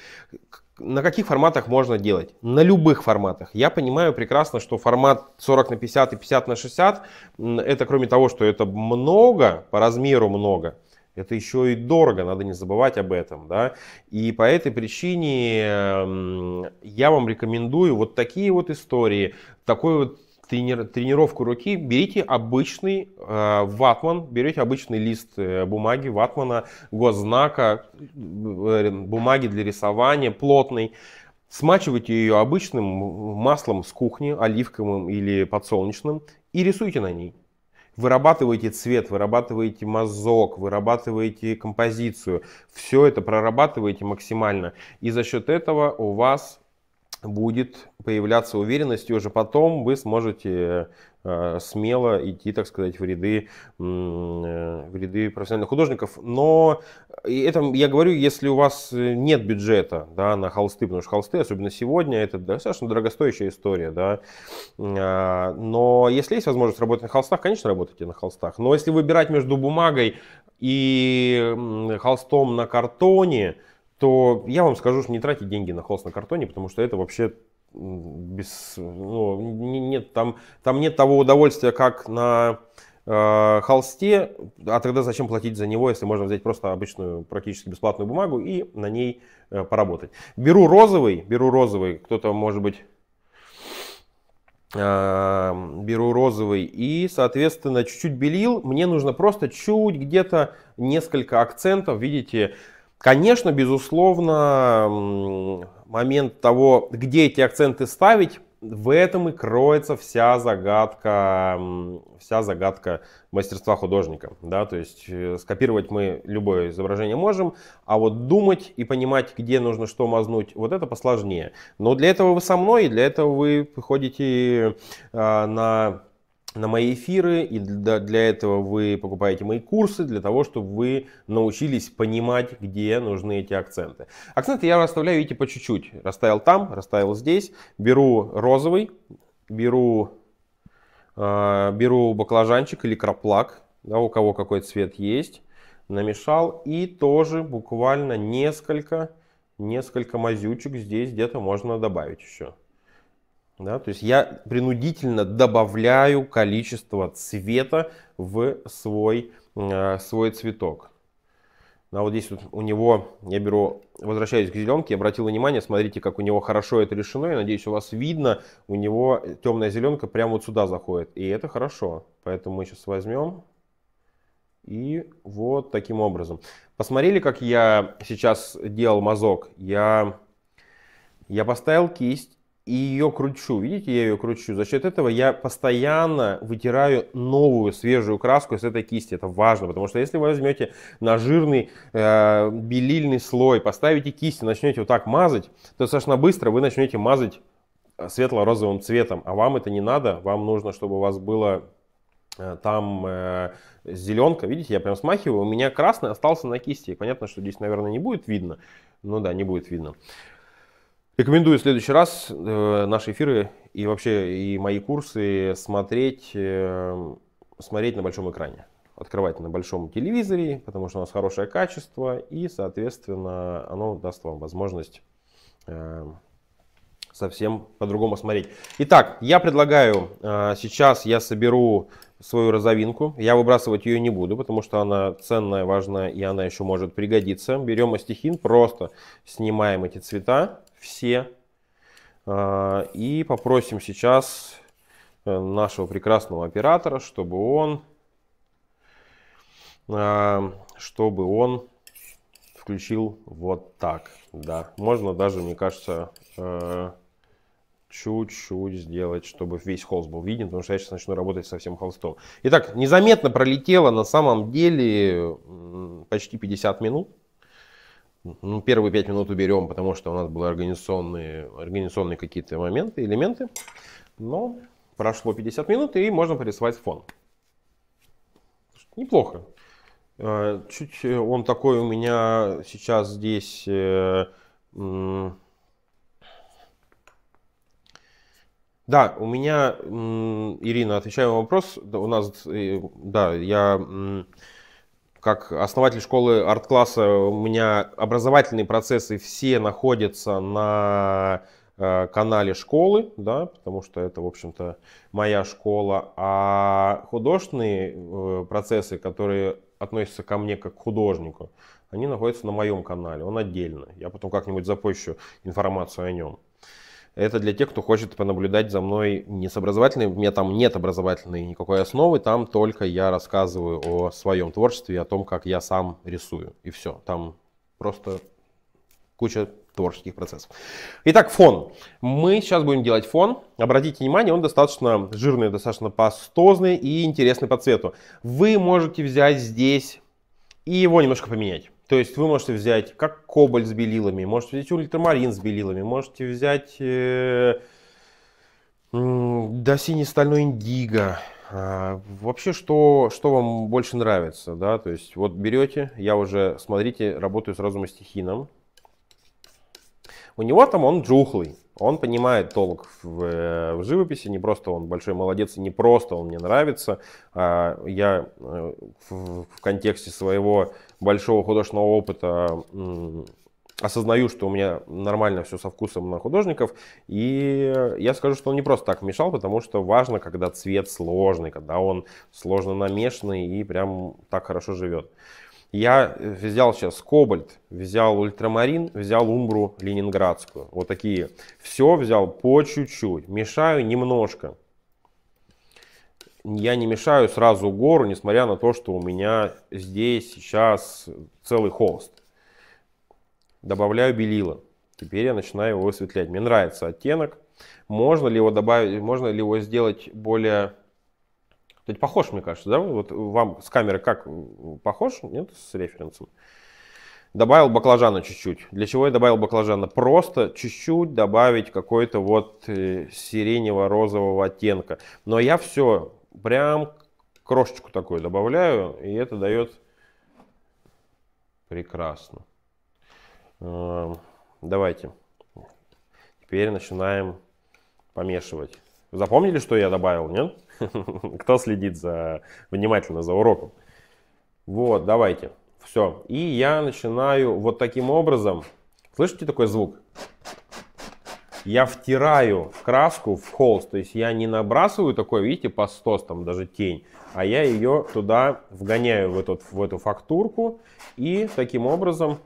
На каких форматах можно делать? На любых форматах. Я понимаю прекрасно, что формат 40 на 50 и 50 на 60, это кроме того, что это много, по размеру много, это еще и дорого, надо не забывать об этом. Да? И по этой причине эм, я вам рекомендую вот такие вот истории, такую вот тренир, тренировку руки, берите обычный э, ватман, берете обычный лист э, бумаги, ватмана, госзнака, э, бумаги для рисования, плотный. Смачивайте ее обычным маслом с кухни, оливковым или подсолнечным, и рисуйте на ней вырабатываете цвет, вырабатываете мазок, вырабатываете композицию. Все это прорабатываете максимально. И за счет этого у вас будет появляться уверенность, и уже потом вы сможете Э, смело идти, так сказать, в ряды, э, в ряды профессиональных художников. Но э, и это я говорю, если у вас нет бюджета да, на холсты, потому что холсты, особенно сегодня, это достаточно дорогостоящая история. Да. А, но если есть возможность работать на холстах, конечно, работайте на холстах. Но если выбирать между бумагой и холстом на картоне, то я вам скажу, что не тратьте деньги на холст на картоне, потому что это вообще без, ну, нет, там, там нет того удовольствия, как на э, холсте, а тогда зачем платить за него, если можно взять просто обычную практически бесплатную бумагу и на ней э, поработать. Беру розовый, беру розовый, кто-то может быть э, беру розовый и соответственно чуть-чуть белил мне нужно просто чуть где-то несколько акцентов видите Конечно, безусловно, момент того, где эти акценты ставить, в этом и кроется вся загадка, вся загадка мастерства художника. Да? То есть э, скопировать мы любое изображение можем, а вот думать и понимать, где нужно что мазнуть, вот это посложнее. Но для этого вы со мной, и для этого вы ходите э, на на мои эфиры, и для этого вы покупаете мои курсы, для того, чтобы вы научились понимать, где нужны эти акценты. Акценты я расставляю, видите, по чуть-чуть. Расставил там, расставил здесь. Беру розовый, беру, э, беру баклажанчик или краплак, да, у кого какой цвет есть. Намешал и тоже буквально несколько, несколько мазючек здесь где-то можно добавить еще. Да, то есть я принудительно добавляю количество цвета в свой, э, свой цветок. А вот здесь вот у него, я беру, возвращаюсь к зеленке, обратил внимание, смотрите, как у него хорошо это решено, я надеюсь, у вас видно, у него темная зеленка прямо вот сюда заходит, и это хорошо. Поэтому мы сейчас возьмем и вот таким образом. Посмотрели, как я сейчас делал мазок? Я, я поставил кисть, и ее кручу. Видите, я ее кручу. За счет этого я постоянно вытираю новую свежую краску с этой кисти. Это важно, потому что если вы возьмете на жирный э, белильный слой, поставите кисть и начнете вот так мазать, то достаточно быстро вы начнете мазать э, светло-розовым цветом. А вам это не надо. Вам нужно, чтобы у вас было э, там э, зеленка, видите, я прям смахиваю, у меня красный остался на кисти. Понятно, что здесь, наверное, не будет видно. Ну да, не будет видно. Рекомендую в следующий раз э, наши эфиры и вообще и мои курсы смотреть, э, смотреть на большом экране. Открывать на большом телевизоре, потому что у нас хорошее качество и, соответственно, оно даст вам возможность э, совсем по-другому смотреть. Итак, я предлагаю, э, сейчас я соберу свою розовинку. Я выбрасывать ее не буду, потому что она ценная, важная и она еще может пригодиться. Берем астихин, просто снимаем эти цвета все. А, и попросим сейчас э, нашего прекрасного оператора, чтобы он, а, чтобы он включил вот так. Да, можно даже, мне кажется, э, чуть-чуть сделать, чтобы весь холст был виден, потому что я сейчас начну работать со всем холстом. Итак, незаметно пролетело на самом деле почти 50 минут. Ну, первые пять минут уберем, потому что у нас были организационные, организационные какие-то моменты, элементы. Но прошло 50 минут, и можно порисовать фон. Неплохо. Э, чуть э, он такой у меня сейчас здесь... Э, да, у меня, Ирина, отвечаю на вопрос. У нас, да, я как основатель школы арт-класса, у меня образовательные процессы все находятся на э, канале школы, да, потому что это, в общем-то, моя школа, а художественные э, процессы, которые относятся ко мне как к художнику, они находятся на моем канале, он отдельно. Я потом как-нибудь запущу информацию о нем. Это для тех, кто хочет понаблюдать за мной не с образовательной, у меня там нет образовательной никакой основы, там только я рассказываю о своем творчестве, о том, как я сам рисую, и все. Там просто куча творческих процессов. Итак, фон. Мы сейчас будем делать фон. Обратите внимание, он достаточно жирный, достаточно пастозный и интересный по цвету. Вы можете взять здесь и его немножко поменять. То есть вы можете взять как кобальт с белилами, можете взять ультрамарин с белилами, можете взять э, э, да, синий-стальной индиго. А, вообще, что, что вам больше нравится, да, то есть вот берете, я уже, смотрите, работаю сразу мастихином. У него там он джухлый, он понимает толк в, в живописи, не просто он большой молодец, не просто он мне нравится. А я э, в, в контексте своего большого художественного опыта осознаю, что у меня нормально все со вкусом на художников. И я скажу, что он не просто так мешал, потому что важно, когда цвет сложный, когда он сложно намешанный и прям так хорошо живет. Я э, взял сейчас кобальт, взял ультрамарин, взял умбру ленинградскую. Вот такие. Все взял по чуть-чуть. Мешаю немножко я не мешаю сразу гору, несмотря на то, что у меня здесь сейчас целый холст. Добавляю белила. Теперь я начинаю его осветлять. Мне нравится оттенок. Можно ли его добавить, можно ли его сделать более... То похож, мне кажется, да? Вот вам с камеры как похож? Нет, с референсом. Добавил баклажана чуть-чуть. Для чего я добавил баклажана? Просто чуть-чуть добавить какой-то вот э, сиренево-розового оттенка. Но я все прям крошечку такую добавляю, и это дает прекрасно. Эм, давайте. Теперь начинаем помешивать. Запомнили, что я добавил, нет? Кто следит за внимательно за уроком? Вот, давайте. Все. И я начинаю вот таким образом. Слышите такой звук? я втираю краску в холст. То есть я не набрасываю такой, видите, пастос, там даже тень, а я ее туда вгоняю, в, этот, в эту фактурку. И таким образом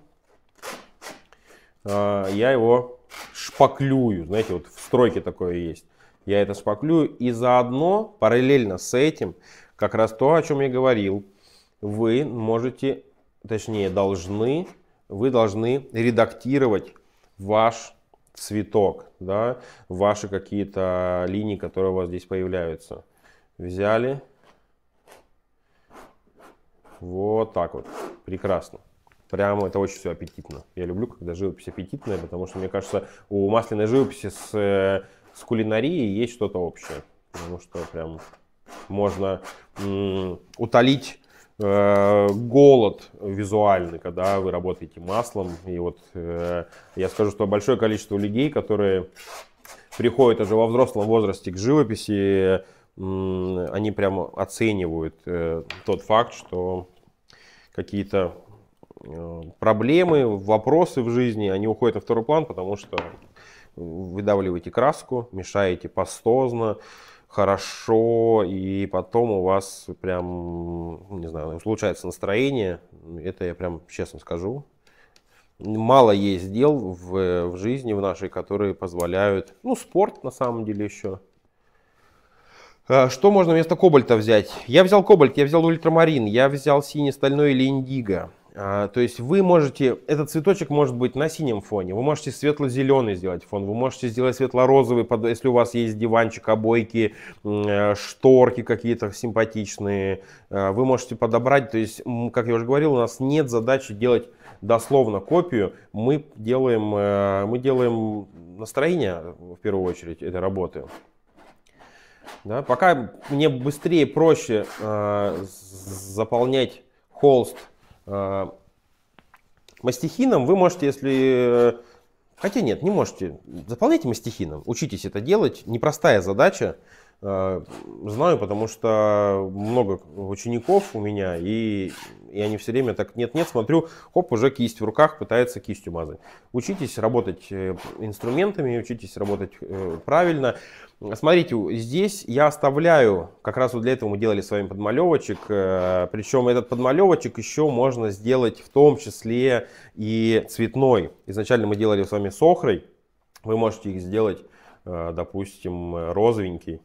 э, я его шпаклюю. Знаете, вот в стройке такое есть. Я это шпаклюю и заодно, параллельно с этим, как раз то, о чем я говорил, вы можете, точнее должны, вы должны редактировать ваш цветок, да, ваши какие-то линии, которые у вас здесь появляются. Взяли. Вот так вот. Прекрасно. Прямо это очень все аппетитно. Я люблю, когда живопись аппетитная, потому что, мне кажется, у масляной живописи с, э, с кулинарией есть что-то общее. Потому что прям можно утолить Э, голод визуальный, когда вы работаете маслом. И вот э, я скажу, что большое количество людей, которые приходят уже во взрослом возрасте к живописи, они прямо оценивают э, тот факт, что какие-то проблемы, вопросы в жизни, они уходят на второй план, потому что выдавливаете краску, мешаете пастозно, хорошо, и потом у вас прям, ну, не знаю, улучшается настроение. Это я прям честно скажу. Мало есть дел в, в жизни в нашей, которые позволяют, ну, спорт на самом деле еще, а, что можно вместо кобальта взять? Я взял кобальт, я взял ультрамарин, я взял синий стальной или индиго. А, то есть вы можете, этот цветочек может быть на синем фоне, вы можете светло-зеленый сделать фон, вы можете сделать светло-розовый, если у вас есть диванчик, обойки, э, шторки какие-то симпатичные, а, вы можете подобрать, то есть, как я уже говорил, у нас нет задачи делать дословно копию, мы делаем, э, мы делаем настроение, в первую очередь, этой работы. Да, пока мне быстрее, и проще э, заполнять холст Э, мастихином вы можете, если... Э, хотя нет, не можете. Заполняйте мастихином. Учитесь это делать. Непростая задача. Э, знаю, потому что много учеников у меня, и, и они все время так нет-нет, смотрю, хоп, уже кисть в руках, пытается кистью мазать. Учитесь работать инструментами, учитесь работать правильно. Смотрите, здесь я оставляю, как раз вот для этого мы делали с вами подмалевочек, э, причем этот подмалевочек еще можно сделать в том числе и цветной. Изначально мы делали с вами с охрой, вы можете их сделать, э, допустим, розовенький,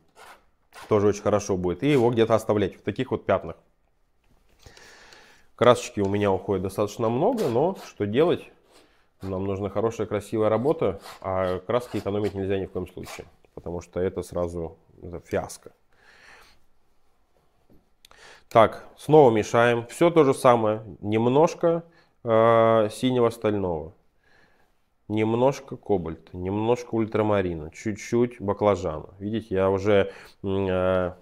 тоже очень хорошо будет, и его где-то оставлять в таких вот пятнах. Красочки у меня уходит достаточно много, но что делать? Нам нужна хорошая, красивая работа, а краски экономить нельзя ни в коем случае потому что это сразу это фиаско. Так, снова мешаем. Все то же самое. Немножко э, синего стального. Немножко кобальта, немножко ультрамарина, чуть-чуть баклажана. Видите, я уже, э,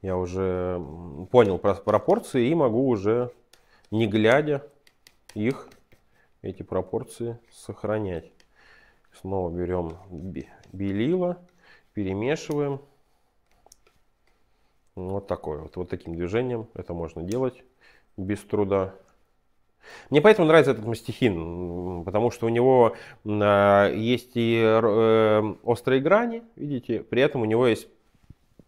я уже понял про пропорции и могу уже, не глядя, их, эти пропорции сохранять. Снова берем белила, перемешиваем. Вот такое вот. Вот таким движением это можно делать без труда. Мне поэтому нравится этот мастихин, потому что у него а, есть и э, острые грани, видите, при этом у него есть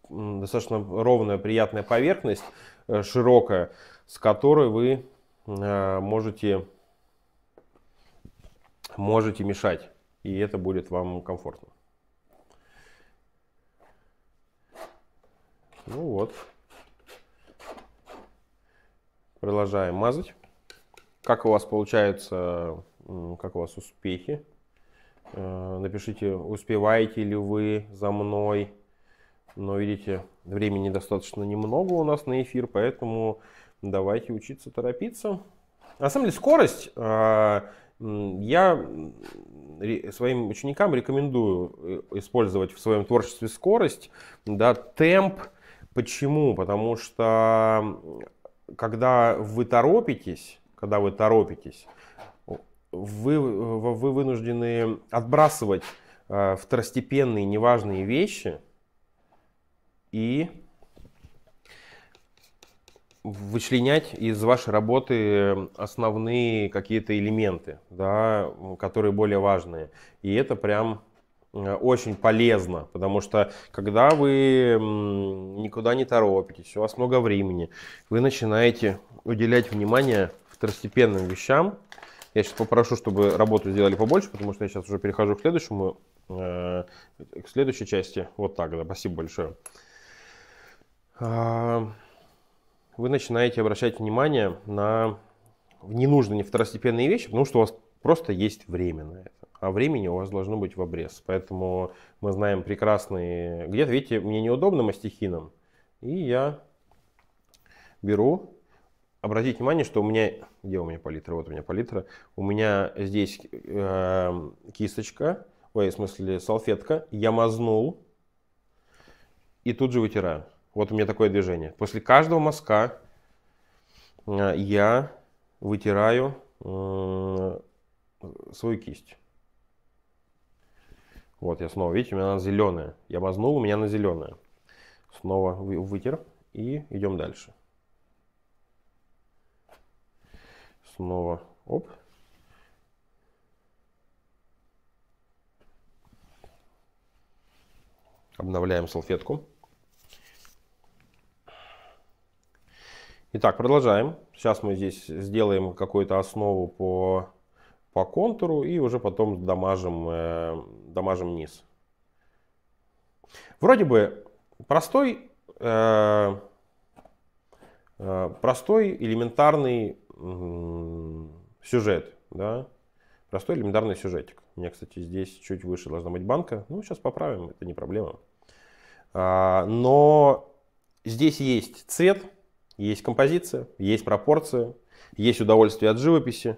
достаточно ровная, приятная поверхность, э, широкая, с которой вы а, можете, можете мешать и это будет вам комфортно. Ну вот. Продолжаем мазать. Как у вас получается, как у вас успехи? Э, напишите, успеваете ли вы за мной. Но видите, времени достаточно немного у нас на эфир, поэтому давайте учиться торопиться. На самом деле скорость а, я своим ученикам рекомендую э, использовать в своем творчестве скорость, да, темп. Почему? Потому что когда вы торопитесь, когда вы торопитесь, вы, вы вынуждены отбрасывать э, второстепенные неважные вещи и вычленять из вашей работы эм, основные какие-то элементы, да, которые более важные. И это прям э, очень полезно, потому что когда вы никуда не торопитесь, у вас много времени, вы начинаете уделять внимание второстепенным вещам. Я сейчас попрошу, чтобы работу сделали побольше, потому что я сейчас уже перехожу к следующему, э, к следующей части. Вот так, да, спасибо большое. А, вы начинаете обращать внимание на ненужные, второстепенные вещи, потому что у вас просто есть время на это. А времени у вас должно быть в обрез. Поэтому мы знаем прекрасные... Где-то, видите, мне неудобно мастихином. И я беру... Обратите внимание, что у меня... Где у меня палитра? Вот у меня палитра. У меня здесь э, кисточка. Ой, в смысле салфетка. Я мазнул. И тут же вытираю. Вот у меня такое движение. После каждого мазка э, я вытираю э, свою кисть. Вот, я снова, видите, у меня она зеленая. Я мазнул, у меня она зеленая. Снова вытер и идем дальше. Снова, оп. Обновляем салфетку. Итак, продолжаем. Сейчас мы здесь сделаем какую-то основу по, по контуру и уже потом дамажим, э, дамажим низ. Вроде бы простой, э, э, простой элементарный э, сюжет. Да? Простой элементарный сюжетик. У меня, кстати, здесь чуть выше должна быть банка. Ну, сейчас поправим, это не проблема. А, но здесь есть цвет есть композиция, есть пропорция, есть удовольствие от живописи.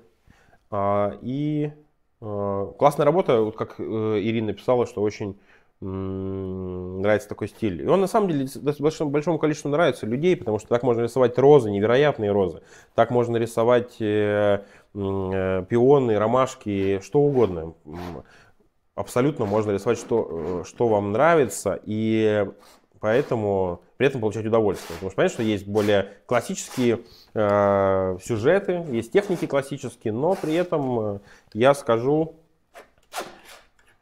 А, и а, классная работа, вот как э, Ирина писала, что очень нравится такой стиль. И он на самом деле большому, большому количеству нравится людей, потому что так можно рисовать розы, невероятные розы. Так можно рисовать э, э, пионы, ромашки, что угодно. Абсолютно можно рисовать, что, что вам нравится. И поэтому при этом получать удовольствие. Потому что понятно, что есть более классические э, сюжеты, есть техники классические, но при этом э, я скажу,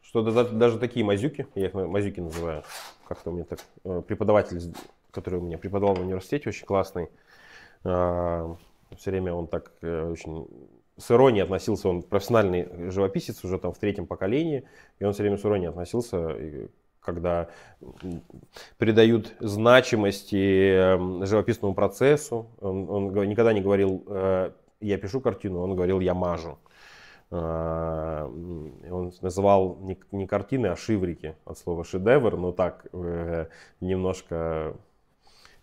что даже, даже такие мазюки, я их мазюки называю, как-то у меня так э, преподаватель, который у меня преподавал в университете, очень классный, э, все время он так э, очень с иронией относился, он профессиональный живописец уже там в третьем поколении, и он все время с иронией относился когда придают значимости эм, живописному процессу. Он, он никогда не говорил э, «я пишу картину», он говорил «я мажу». А, он называл не, картины, а шиврики от слова шедевр, но так э, немножко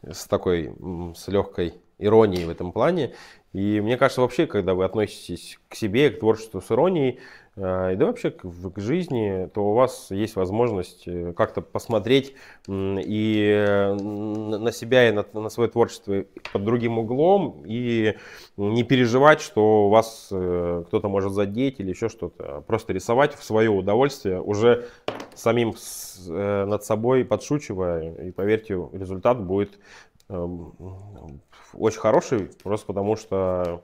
с такой, с легкой иронией в этом плане. И мне кажется, вообще, когда вы относитесь к себе, к творчеству с иронией, Э, и да вообще к жизни, то у вас есть возможность э, как-то посмотреть и э, на себя, и на, на свое творчество под другим углом, и не переживать, что вас кто-то может задеть или еще что-то. А просто рисовать в свое удовольствие, уже самим над собой подшучивая, и поверьте, результат будет эм, очень хороший, просто потому что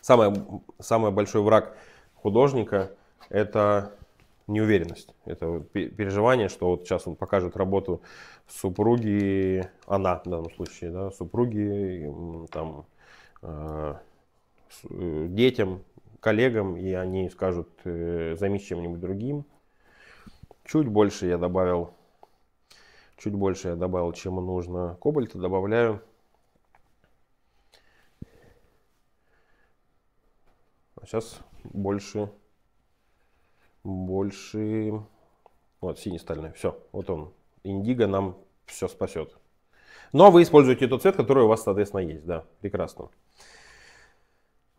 самый, самый большой враг – художника – это неуверенность, это переживание, что вот сейчас он покажет работу супруги, она в данном случае, да, супруги, там, э, э, детям, коллегам, и они скажут, э, займись чем-нибудь другим. Чуть больше я добавил, чуть больше я добавил, чем нужно кобальта, добавляю А сейчас больше, больше, вот ну, синий стальной. Все, вот он. Индиго нам все спасет. Но ну, а вы используете тот цвет, который у вас, соответственно, есть. Да, прекрасно.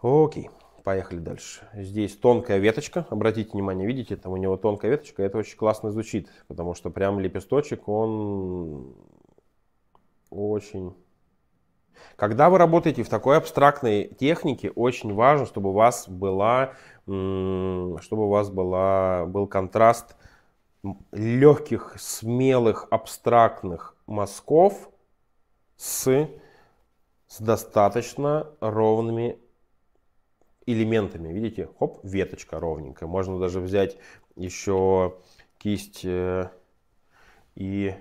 Окей, поехали дальше. Здесь тонкая веточка. Обратите внимание, видите, там у него тонкая веточка. Это очень классно звучит, потому что прям лепесточек, он очень когда вы работаете в такой абстрактной технике, очень важно, чтобы у вас, была, чтобы у вас была, был контраст легких, смелых, абстрактных мазков с, с достаточно ровными элементами. Видите, хоп, веточка ровненькая. Можно даже взять еще кисть э, и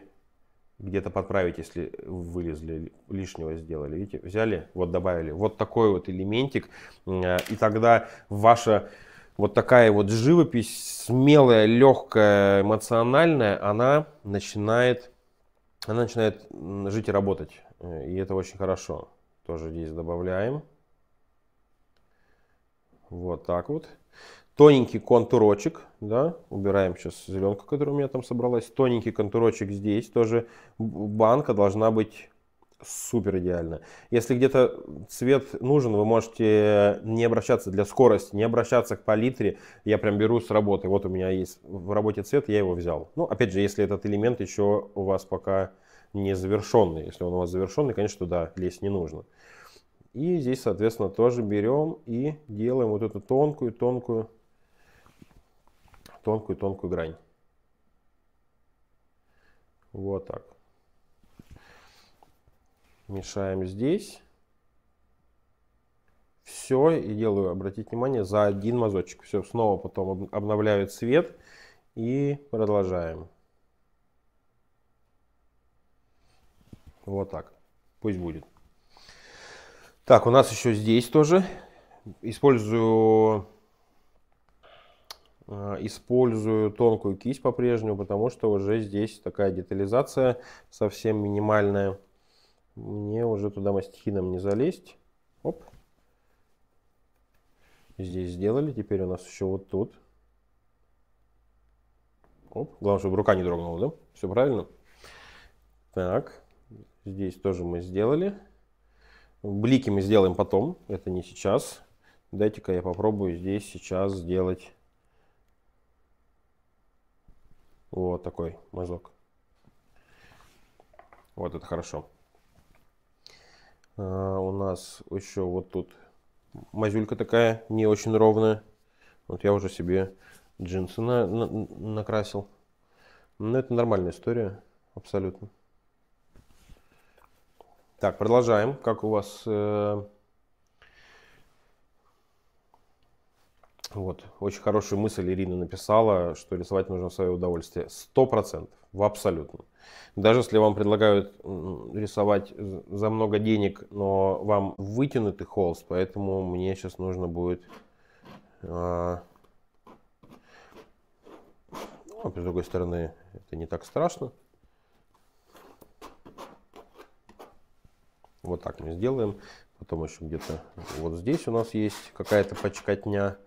где-то подправить, если вылезли, лишнего сделали. Видите, взяли, вот добавили вот такой вот элементик, э, и тогда ваша вот такая вот живопись, смелая, легкая, эмоциональная, она начинает, она начинает жить и работать. Э, и это очень хорошо. Тоже здесь добавляем. Вот так вот. Тоненький контурочек да, убираем сейчас зеленку, которая у меня там собралась, тоненький контурочек здесь, тоже банка должна быть супер идеально. Если где-то цвет нужен, вы можете не обращаться для скорости, не обращаться к палитре. Я прям беру с работы. Вот у меня есть в работе цвет, я его взял. Ну, опять же, если этот элемент еще у вас пока не завершенный. Если он у вас завершенный, конечно, туда лезть не нужно. И здесь, соответственно, тоже берем и делаем вот эту тонкую-тонкую тонкую-тонкую грань. Вот так. Мешаем здесь. Все, и делаю, обратите внимание, за один мазочек. Все, снова потом обновляю цвет и продолжаем. Вот так. Пусть будет. Так, у нас еще здесь тоже. Использую а, использую тонкую кисть по-прежнему, потому что уже здесь такая детализация совсем минимальная. Мне уже туда мастихином не залезть. Оп. Здесь сделали, теперь у нас еще вот тут. Оп. Главное, чтобы рука не дрогнула, да? Все правильно? Так, здесь тоже мы сделали. Блики мы сделаем потом, это не сейчас. Дайте-ка я попробую здесь сейчас сделать Вот такой мазок. Вот это хорошо. А, у нас еще вот тут мазюлька такая, не очень ровная. Вот я уже себе джинсы на, на, накрасил. Но ну, это нормальная история, абсолютно. Так, продолжаем. Как у вас э, Вот, очень хорошую мысль Ирина написала, что рисовать нужно в свое удовольствие. Сто процентов, в абсолютно. Даже если вам предлагают рисовать за много денег, но вам вытянутый холст, поэтому мне сейчас нужно будет... А, ну, а с другой стороны, это не так страшно. Вот так мы сделаем. Потом еще где-то вот здесь у нас есть какая-то почкотня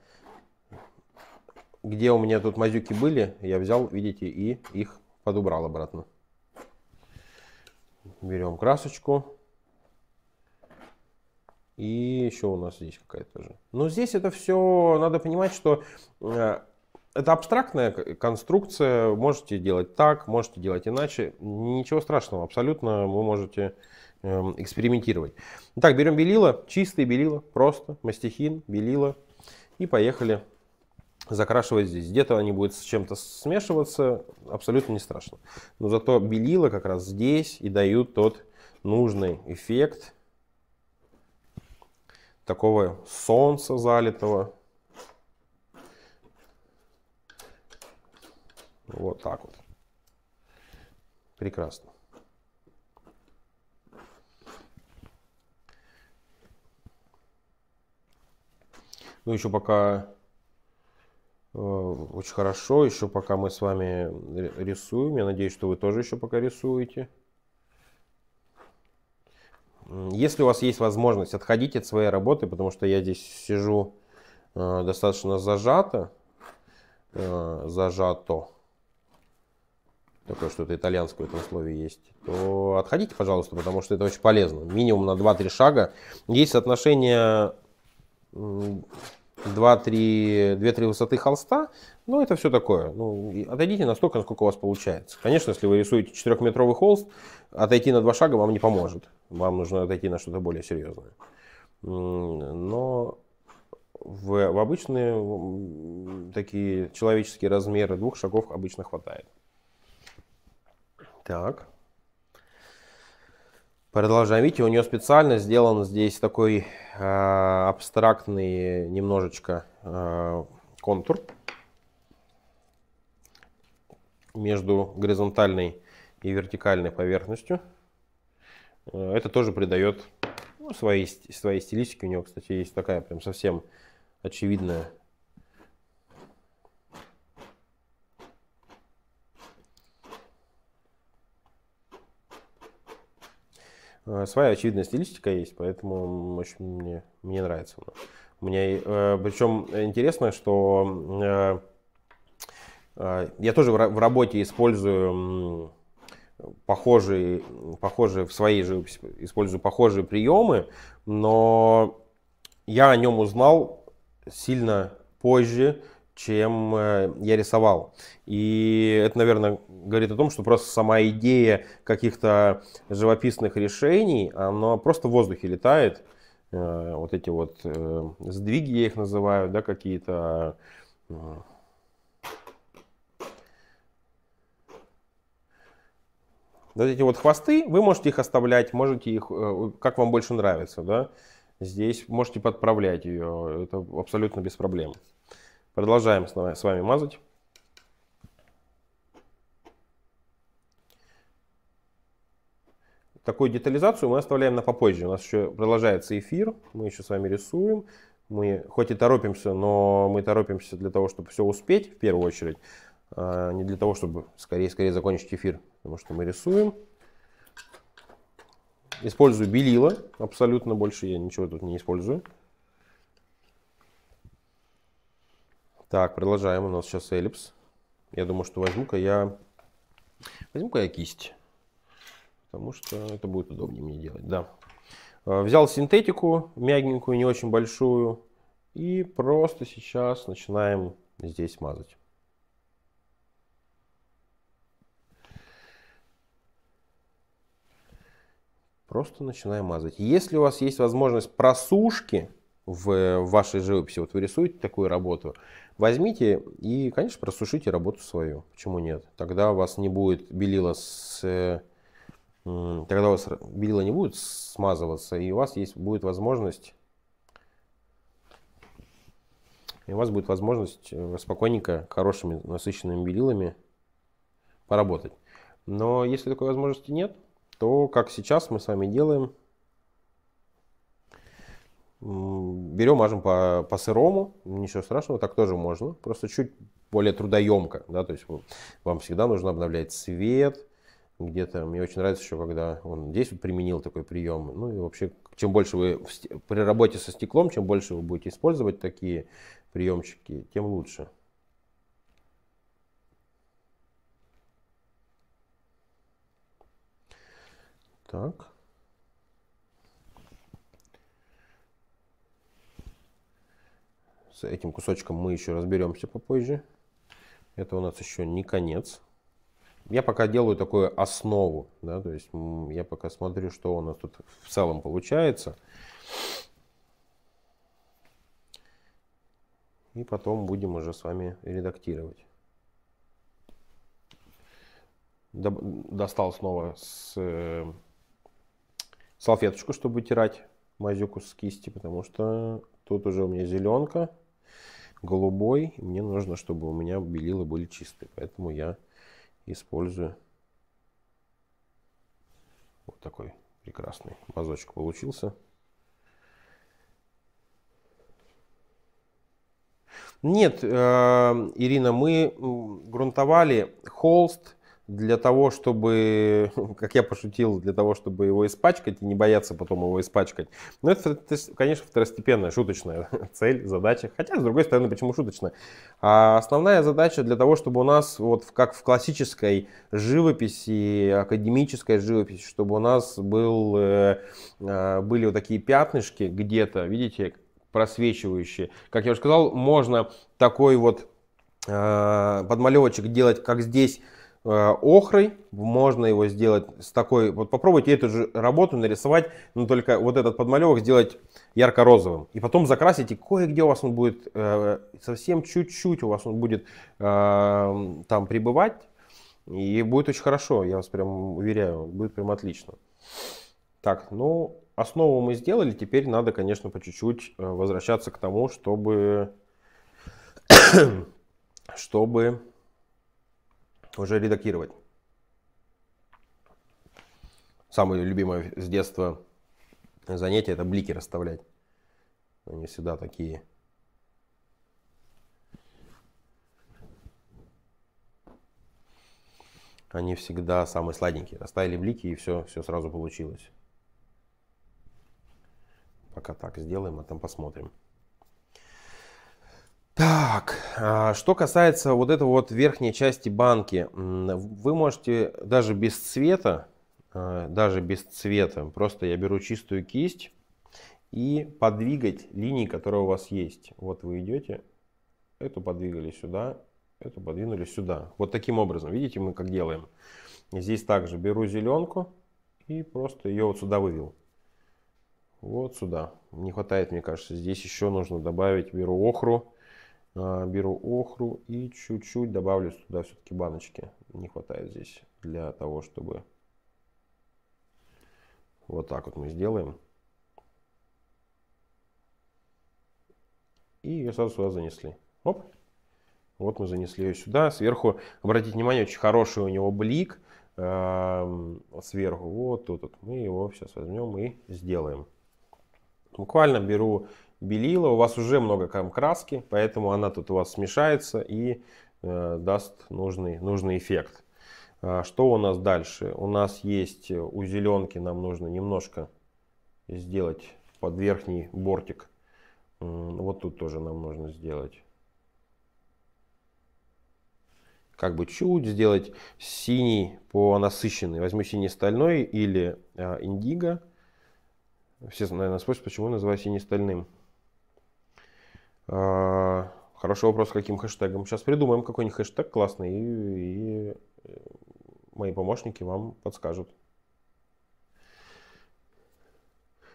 где у меня тут мазюки были, я взял, видите, и их подубрал обратно. Берем красочку. И еще у нас здесь какая-то же. Но здесь это все, надо понимать, что э, это абстрактная конструкция, можете делать так, можете делать иначе, ничего страшного, абсолютно вы можете эм, экспериментировать. Так, берем белила, чистые белила, просто, мастихин, белила, и поехали закрашивать здесь. Где-то они будут с чем-то смешиваться, абсолютно не страшно. Но зато белила как раз здесь и дают тот нужный эффект такого солнца залитого. Вот так вот. Прекрасно. Ну, еще пока Э, очень хорошо. Еще пока мы с вами рисуем. Я надеюсь, что вы тоже еще пока рисуете. Если у вас есть возможность, отходите от своей работы, потому что я здесь сижу э, достаточно зажато. Э, зажато. Такое что-то итальянское в этом слове есть. То отходите, пожалуйста, потому что это очень полезно. Минимум на 2-3 шага. Есть соотношение 2-3 высоты холста, ну, это все такое. Ну, отойдите настолько, насколько у вас получается. Конечно, если вы рисуете 4-метровый холст, отойти на два шага вам не поможет. Вам нужно отойти на что-то более серьезное. Но в, в обычные такие человеческие размеры двух шагов обычно хватает. Так. Продолжаем. Видите, у нее специально сделан здесь такой э, абстрактный немножечко э, контур между горизонтальной и вертикальной поверхностью. Э, это тоже придает ну, своей, своей стилистике. У нее, кстати, есть такая прям совсем очевидная Э, своя очевидная стилистика есть, поэтому очень мне, мне нравится. У меня, э, причем интересно, что э, я тоже в, в работе использую похожие, похожие в своей живописи использую похожие приемы, но я о нем узнал сильно позже, чем э, я рисовал. И это, наверное, говорит о том, что просто сама идея каких-то живописных решений, она просто в воздухе летает. Э, вот эти вот э, сдвиги, я их называю, да, какие-то вот эти вот хвосты, вы можете их оставлять, можете их, как вам больше нравится, да. Здесь можете подправлять ее, это абсолютно без проблем. Продолжаем с вами мазать. Такую детализацию мы оставляем на попозже. У нас еще продолжается эфир, мы еще с вами рисуем. Мы хоть и торопимся, но мы торопимся для того, чтобы все успеть в первую очередь. А не для того, чтобы скорее-скорее закончить эфир, потому что мы рисуем. Использую белила, абсолютно больше я ничего тут не использую. Так, продолжаем. У нас сейчас эллипс. Я думаю, что возьму-ка я... Возьму-ка я кисть. Потому что это будет удобнее мне делать, да. А, взял синтетику, мягенькую, не очень большую. И просто сейчас начинаем здесь мазать. Просто начинаем мазать. Если у вас есть возможность просушки в вашей живописи, вот вы рисуете такую работу, Возьмите и, конечно, просушите работу свою. Почему нет? Тогда у вас не будет белила с... Тогда у вас белила не будет смазываться, и у вас есть, будет возможность... И у вас будет возможность э, спокойненько, хорошими, насыщенными белилами поработать. Но если такой возможности нет, то, как сейчас мы с вами делаем, Берем, мажем по, по сырому, ну, ничего страшного, так тоже можно. Просто чуть более трудоемко, да, то есть вам всегда нужно обновлять цвет, где-то. Мне очень нравится еще, когда он здесь применил такой прием. Ну и вообще, чем больше вы при работе со стеклом, чем больше вы будете использовать такие приемчики, тем лучше. Так. этим кусочком мы еще разберемся попозже. Это у нас еще не конец. Я пока делаю такую основу, да, то есть я пока смотрю, что у нас тут в целом получается. И потом будем уже с вами редактировать. Достал снова с, э, салфеточку, чтобы вытирать мазюку с кисти, потому что тут уже у меня зеленка голубой. Мне нужно, чтобы у меня белила были чистые. Поэтому я использую вот такой прекрасный мазочек получился. Нет, э, Ирина, мы грунтовали холст для того, чтобы, как я пошутил, для того, чтобы его испачкать и не бояться потом его испачкать. Но это, конечно, второстепенная шуточная цель, задача. Хотя, с другой стороны, почему шуточная? А основная задача для того, чтобы у нас, вот как в классической живописи, академической живописи, чтобы у нас был, э, а, были вот такие пятнышки где-то, видите, просвечивающие. Как я уже сказал, можно такой вот а, подмалевочек делать, как здесь, Э, охрой, можно его сделать с такой, вот попробуйте эту же работу нарисовать, но только вот этот подмалевок сделать ярко-розовым. И потом закрасить и кое-где у вас он будет, э, совсем чуть-чуть у вас он будет э, там пребывать, и будет очень хорошо, я вас прям уверяю, будет прям отлично. Так, ну, основу мы сделали, теперь надо, конечно, по чуть-чуть возвращаться к тому, чтобы, чтобы уже редактировать. Самое любимое с детства занятие это блики расставлять. Они всегда такие. Они всегда самые сладенькие. Расставили блики и все, все сразу получилось. Пока так сделаем, а там посмотрим. Так, а, что касается вот этой вот верхней части банки, вы можете даже без цвета, а, даже без цвета, просто я беру чистую кисть и подвигать линии, которые у вас есть. Вот вы идете, эту подвигали сюда, эту подвинули сюда. Вот таким образом, видите, мы как делаем. Здесь также беру зеленку и просто ее вот сюда вывел. Вот сюда. Не хватает, мне кажется. Здесь еще нужно добавить, беру охру а, беру охру и чуть-чуть добавлю сюда все-таки баночки. Не хватает здесь для того, чтобы... Вот так вот мы сделаем. И ее сразу сюда занесли. Оп. Вот мы занесли ее сюда. Сверху, обратите внимание, очень хороший у него блик. Сверху вот тут вот. Мы его сейчас возьмем и сделаем. Буквально беру белила, у вас уже много краски, поэтому она тут у вас смешается и э, даст нужный, нужный эффект. А, что у нас дальше? У нас есть э, у зеленки, нам нужно немножко сделать под верхний бортик. Вот тут тоже нам нужно сделать. Как бы чуть сделать синий по насыщенный. Возьму синий стальной или а, индиго. Все, наверное, спросят, почему называю синий стальным. А, хороший вопрос, каким хэштегом. Сейчас придумаем какой-нибудь хэштег классный, и, и мои помощники вам подскажут.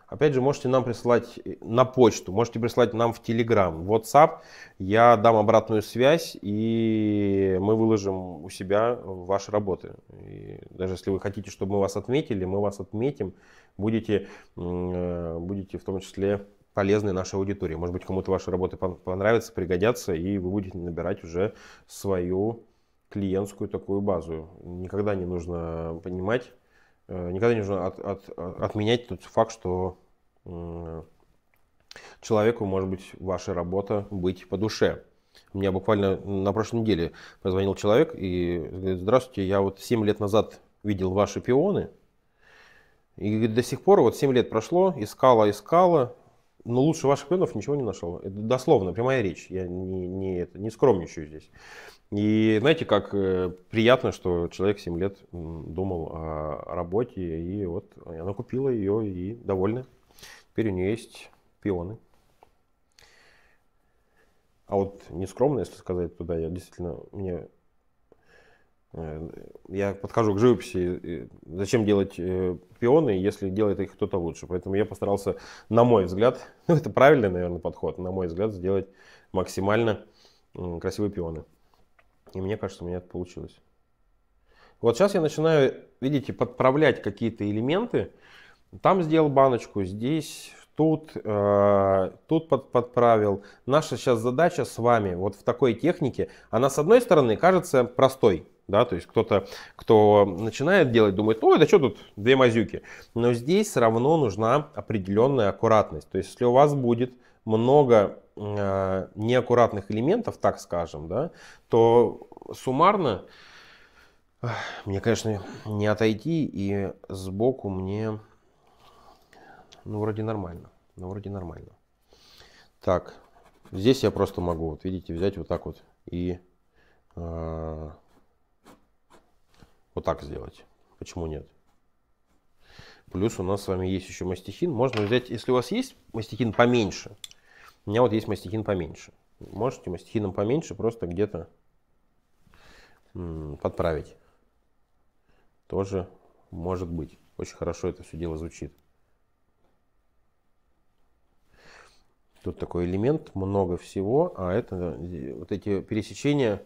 Опять же, можете нам присылать э, на почту, можете присылать нам в Telegram, в WhatsApp. Я дам обратную связь, и мы выложим у себя ваши работы. И даже если вы хотите, чтобы мы вас отметили, мы вас отметим. Будете, э, будете в том числе полезной нашей аудитории. Может быть, кому-то ваши работы понравятся, пригодятся, и вы будете набирать уже свою клиентскую такую базу. Никогда не нужно понимать, э, никогда не нужно от, от, отменять тот факт, что человеку может быть ваша работа быть по душе. Мне буквально на прошлой неделе позвонил человек и говорит, здравствуйте, я вот 7 лет назад видел ваши пионы, и до сих пор, вот 7 лет прошло, искала, искала, но ну, лучше ваших клонов ничего не нашел. Это дословно, прямая речь. Я не, не, это, не скромничаю здесь. И знаете, как э, приятно, что человек 7 лет думал о работе, и вот она купила ее и довольна. Теперь у нее есть пионы. А вот нескромно, если сказать, туда я действительно, мне Э, я подхожу к живописи, зачем делать э, пионы, если делает их кто-то лучше. Поэтому я постарался, на мой взгляд, ну это правильный, наверное, подход, на мой взгляд, сделать максимально красивые пионы. И мне кажется, у меня это получилось. Вот сейчас я начинаю, видите, подправлять какие-то элементы. Там сделал баночку, здесь, тут, э, тут под, подправил. Наша сейчас задача с вами вот в такой технике, она с одной стороны кажется простой, да, то есть кто-то, кто начинает делать, думает, ой, да что тут две мазюки. Но здесь все равно нужна определенная аккуратность. То есть если у вас будет много э, неаккуратных элементов, так скажем, да, то суммарно мне, конечно, не отойти, и сбоку мне, ну, вроде нормально, ну, вроде нормально. Так, здесь я просто могу, вот видите, взять вот так вот и... Э, вот так сделать. Почему нет? Плюс у нас с вами есть еще мастихин. Можно взять, если у вас есть мастихин поменьше. У меня вот есть мастихин поменьше. Можете мастихином поменьше просто где-то подправить. Тоже может быть. Очень хорошо это все дело звучит. Тут такой элемент, много всего, а это э, вот эти пересечения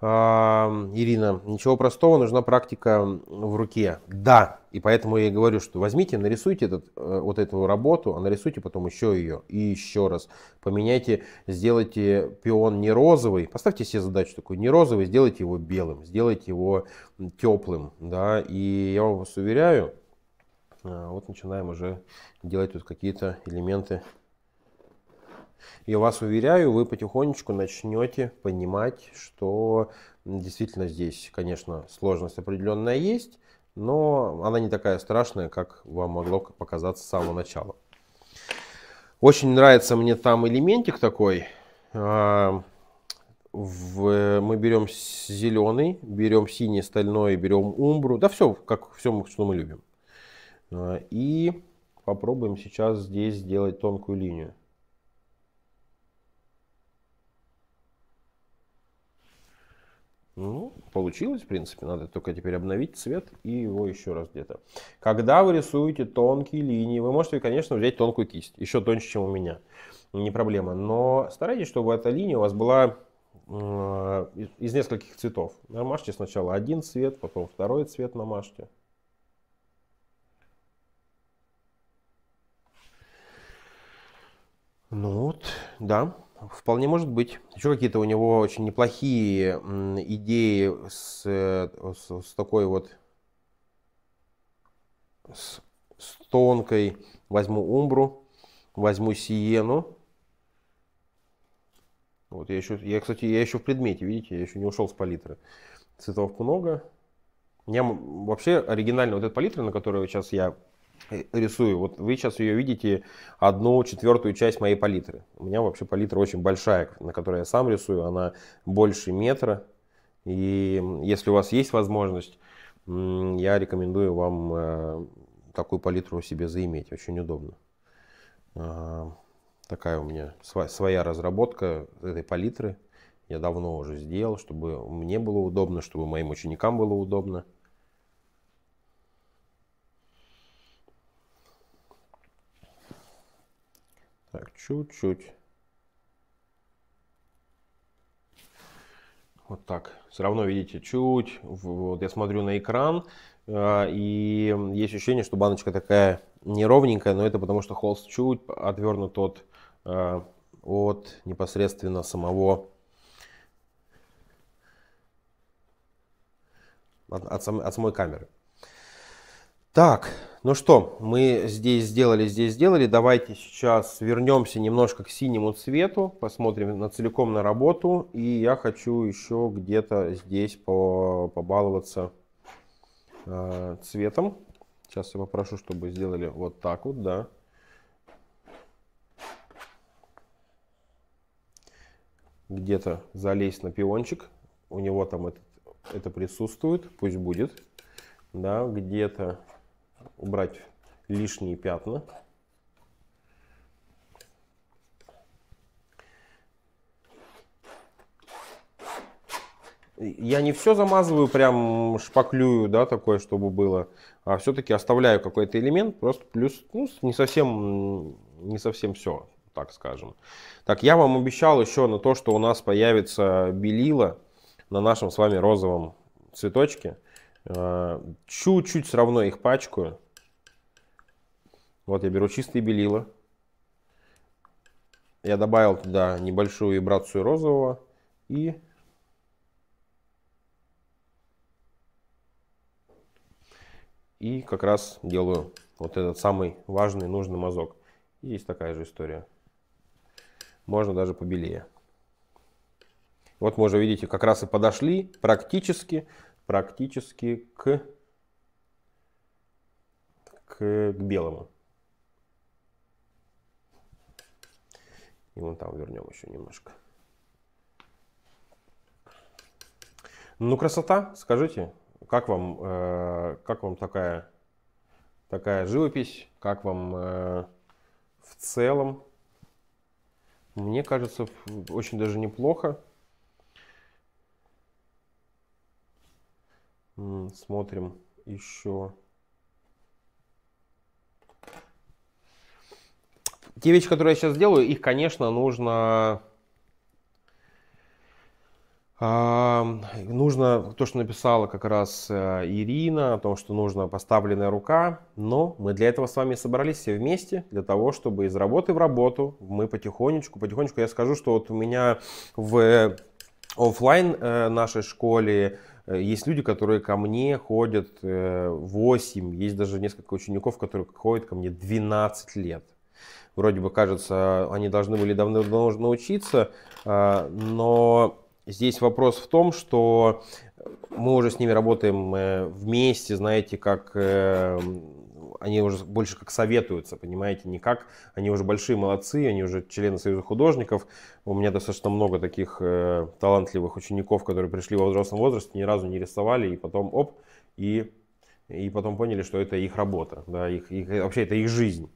Ирина, ничего простого, нужна практика в руке. Да, и поэтому я и говорю, что возьмите, нарисуйте этот, э, вот эту работу, а нарисуйте потом еще ее и еще раз. Поменяйте, сделайте пион не розовый, поставьте себе задачу такую, не розовый, сделайте его белым, сделайте его теплым, да, и я вас уверяю, э, вот начинаем уже делать тут какие-то элементы я вас уверяю, вы потихонечку начнете понимать, что действительно здесь, конечно, сложность определенная есть, но она не такая страшная, как вам могло показаться с самого начала. Очень нравится мне там элементик такой. А, в, мы берем зеленый, берем синий, стальной, берем умбру. Да все, как все, что мы любим. А, и попробуем сейчас здесь сделать тонкую линию. Ну, получилось, в принципе, надо только теперь обновить цвет и его еще раз где-то. Когда вы рисуете тонкие линии, вы можете, конечно, взять тонкую кисть, еще тоньше, чем у меня, не проблема. Но старайтесь, чтобы эта линия у вас была э, из нескольких цветов. Намажьте сначала один цвет, потом второй цвет намажьте. Ну вот, да, Вполне может быть. Еще какие-то у него очень неплохие идеи с, э, с, с такой вот с, с тонкой. Возьму Умбру, возьму Сиену. Вот я еще, я, кстати, я еще в предмете, видите, я еще не ушел с палитры. Цветов много. Я вообще оригинально вот эта палитра, на которой сейчас я рисую. Вот вы сейчас ее видите, одну четвертую часть моей палитры. У меня вообще палитра очень большая, на которой я сам рисую. Она больше метра. И если у вас есть возможность, я рекомендую вам э, такую палитру себе заиметь. Очень удобно. А, такая у меня своя разработка этой палитры. Я давно уже сделал, чтобы мне было удобно, чтобы моим ученикам было удобно. Так, чуть-чуть. Вот так. Все равно, видите, чуть. Вот я смотрю на экран, э, и есть ощущение, что баночка такая неровненькая, но это потому, что холст чуть отвернут от, э, от непосредственно самого от, от, сам, от самой камеры. Так, ну что, мы здесь сделали, здесь сделали. Давайте сейчас вернемся немножко к синему цвету, посмотрим на целиком на работу. И я хочу еще где-то здесь побаловаться э, цветом. Сейчас я попрошу, чтобы сделали вот так вот, да. Где-то залезть на пиончик. У него там это, это присутствует, пусть будет. Да, где-то убрать лишние пятна. Я не все замазываю, прям шпаклюю, да, такое, чтобы было. А все-таки оставляю какой-то элемент, просто плюс, ну, не совсем, не совсем все, так скажем. Так, я вам обещал еще на то, что у нас появится белила на нашем с вами розовом цветочке. Чуть-чуть все равно их пачкаю. Вот я беру чистые белила. Я добавил туда небольшую вибрацию розового и и как раз делаю вот этот самый важный нужный мазок. Есть такая же история. Можно даже побелее. Вот можно, видите, как раз и подошли практически практически к, к, к белому. И вон там вернем еще немножко. Ну, красота, скажите, как вам, э, как вам такая, такая живопись, как вам э, в целом? Мне кажется, очень даже неплохо. Смотрим еще. Те вещи, которые я сейчас делаю, их, конечно, нужно... Нужно то, что написала как раз э, Ирина, о том, что нужна поставленная рука, но мы для этого с вами собрались все вместе, для того, чтобы из работы в работу мы потихонечку, потихонечку, я скажу, что вот у меня в офлайн э, нашей школе Э, есть люди, которые ко мне ходят 8, э, есть даже несколько учеников, которые ходят ко мне 12 лет. Вроде бы кажется, они должны были давно научиться, а, но здесь вопрос в том, что мы уже с ними работаем э, вместе, знаете, как эм, они уже больше как советуются, понимаете, не как, они уже большие молодцы, они уже члены Союза художников. У меня достаточно много таких э, талантливых учеников, которые пришли во взрослом возрасте, ни разу не рисовали, и потом оп, и, и потом поняли, что это их работа, да, их, их, вообще это их жизнь.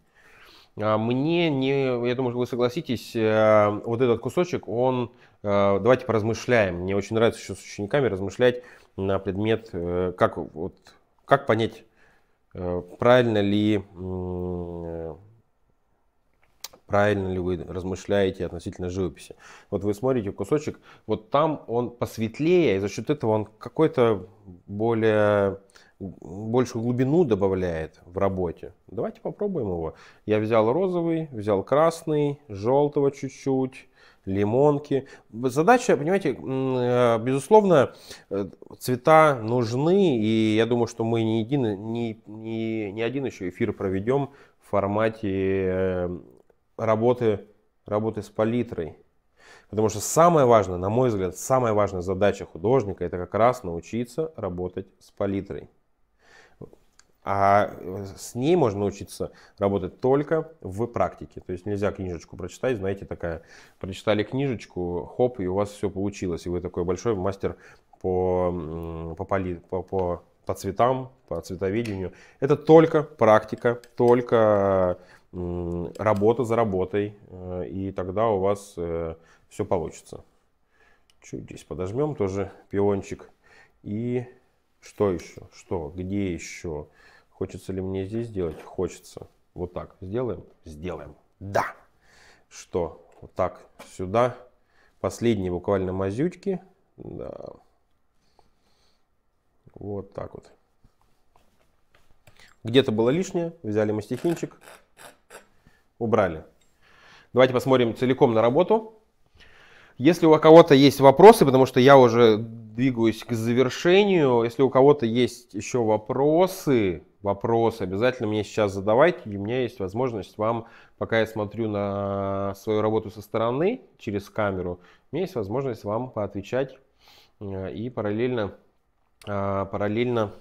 А мне не, я думаю, вы согласитесь, э, вот этот кусочек, он, э, давайте поразмышляем. Мне очень нравится еще с учениками размышлять на предмет, э, как, вот, как понять Э, правильно ли, э, правильно ли вы размышляете относительно живописи. Вот вы смотрите кусочек, вот там он посветлее, и за счет этого он какой-то более большую глубину добавляет в работе. Давайте попробуем его. Я взял розовый, взял красный, желтого чуть-чуть, лимонки. Задача, понимаете, э, безусловно, э, цвета нужны, и я думаю, что мы не, един, не, не, не один еще эфир проведем в формате э, работы, работы с палитрой. Потому что самое важное, на мой взгляд, самая важная задача художника – это как раз научиться работать с палитрой. А э, с ней можно учиться работать только в практике. То есть нельзя книжечку прочитать, знаете, такая, прочитали книжечку, хоп, и у вас все получилось. И вы такой большой мастер по, по, поли, по, по, по цветам, по цветоведению. Это только практика, только работа за работой, э, и тогда у вас э, все получится. Чуть здесь подожмем тоже пиончик. И что еще? Что? Где еще? Хочется ли мне здесь сделать? Хочется. Вот так. Сделаем? Сделаем. Да. Что? Вот так сюда. Последние буквально мазючки. Да. Вот так вот. Где-то было лишнее. Взяли мастихинчик. Убрали. Давайте посмотрим целиком на работу. Если у кого-то есть вопросы, потому что я уже двигаюсь к завершению, если у кого-то есть еще вопросы, вопросы обязательно мне сейчас задавайте, и у меня есть возможность вам, пока я смотрю на свою работу со стороны через камеру, у меня есть возможность вам поотвечать э, и параллельно, а, параллельно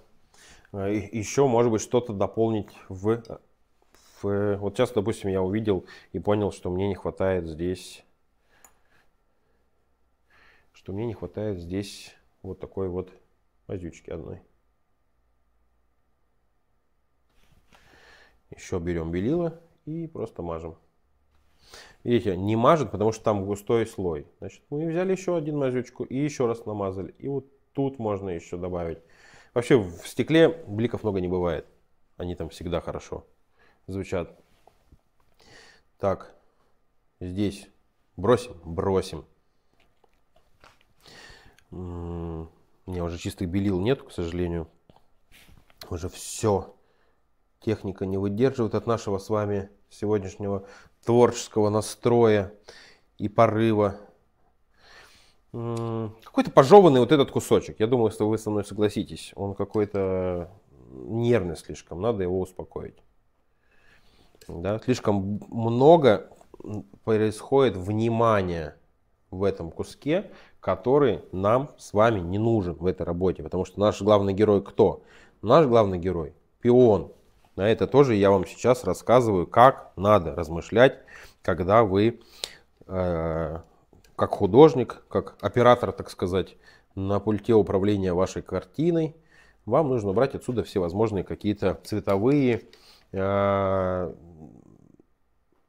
э, еще, может быть, что-то дополнить в, в... Вот сейчас, допустим, я увидел и понял, что мне не хватает здесь что мне не хватает здесь вот такой вот мазючки одной. Еще берем белила и просто мажем. Видите, не мажет, потому что там густой слой. Значит, мы взяли еще один мазючку и еще раз намазали. И вот тут можно еще добавить. Вообще в стекле бликов много не бывает. Они там всегда хорошо звучат. Так, здесь бросим, бросим. У меня уже чистых белил нет, к сожалению. Уже все техника не выдерживает от нашего с вами сегодняшнего творческого настроя и порыва. Какой-то пожеванный вот этот кусочек. Я думаю, что вы со мной согласитесь. Он какой-то нервный слишком. Надо его успокоить. Да? Слишком много происходит внимания в этом куске, который нам с вами не нужен в этой работе. Потому что наш главный герой кто? Наш главный герой – пион, на это тоже я вам сейчас рассказываю, как надо размышлять, когда вы э, как художник, как оператор, так сказать, на пульте управления вашей картиной, вам нужно брать отсюда всевозможные какие-то цветовые э,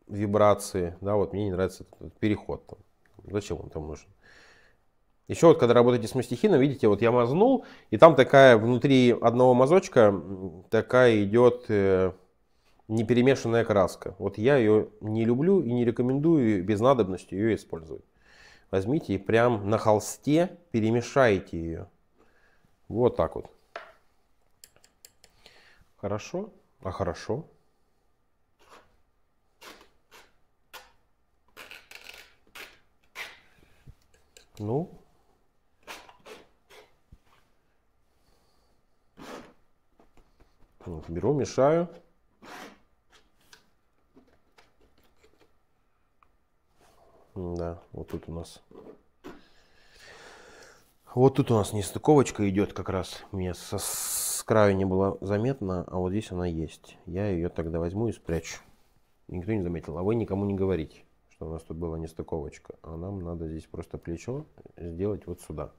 вибрации. Да, вот мне не нравится этот переход. Зачем он там нужен? Еще вот, когда работаете с мастихином, видите, вот я мазнул, и там такая внутри одного мазочка такая идет э, неперемешанная краска. Вот я ее не люблю и не рекомендую без надобности ее использовать. Возьмите и прям на холсте перемешайте ее. Вот так вот. Хорошо? А хорошо. Ну, Вот, ну, беру, мешаю. Да, вот тут у нас вот тут у нас нестыковочка идет как раз. Мне со, с краю не было заметно, а вот здесь она есть. Я ее тогда возьму и спрячу. Никто не заметил. А вы никому не говорите, что у нас тут была нестыковочка. А нам надо здесь просто плечо сделать вот сюда.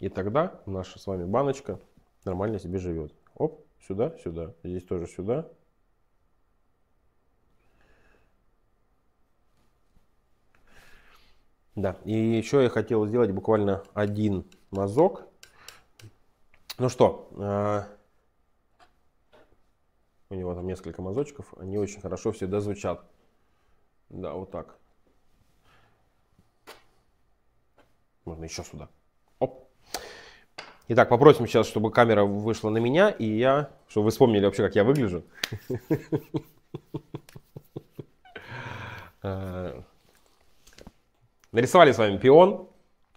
И тогда наша с вами баночка нормально себе живет. Оп, сюда, сюда, здесь тоже сюда. Да, и еще я хотел сделать буквально один мазок. Ну что, а, у него там несколько мазочков, они очень хорошо всегда звучат. Да, вот так. Можно еще сюда. Итак, попросим сейчас, чтобы камера вышла на меня, и я, чтобы вы вспомнили вообще, как я выгляжу. Э, нарисовали с вами пион.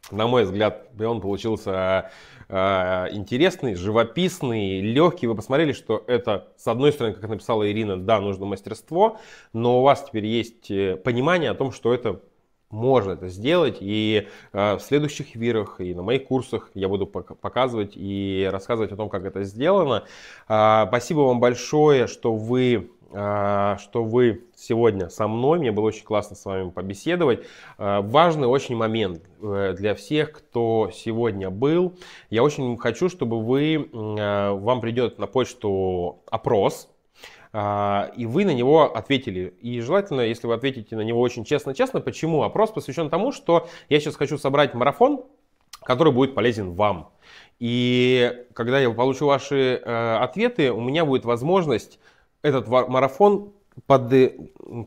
На мой взгляд, пион получился э, интересный, живописный, легкий. Вы посмотрели, что это, с одной стороны, как написала Ирина, да, нужно мастерство, но у вас теперь есть э, понимание о том, что это можно это сделать. И э, в следующих вирах и на моих курсах я буду показывать и рассказывать о том, как это сделано. А, спасибо вам большое, что вы а, что вы сегодня со мной. Мне было очень классно с вами побеседовать. А, важный очень момент э, для всех, кто сегодня был. Я очень хочу, чтобы вы, э, вам придет на почту опрос, а, и вы на него ответили. И желательно, если вы ответите на него очень честно-честно, почему? Опрос посвящен тому, что я сейчас хочу собрать марафон, который будет полезен вам. И когда я получу ваши э, ответы, у меня будет возможность этот марафон под, э,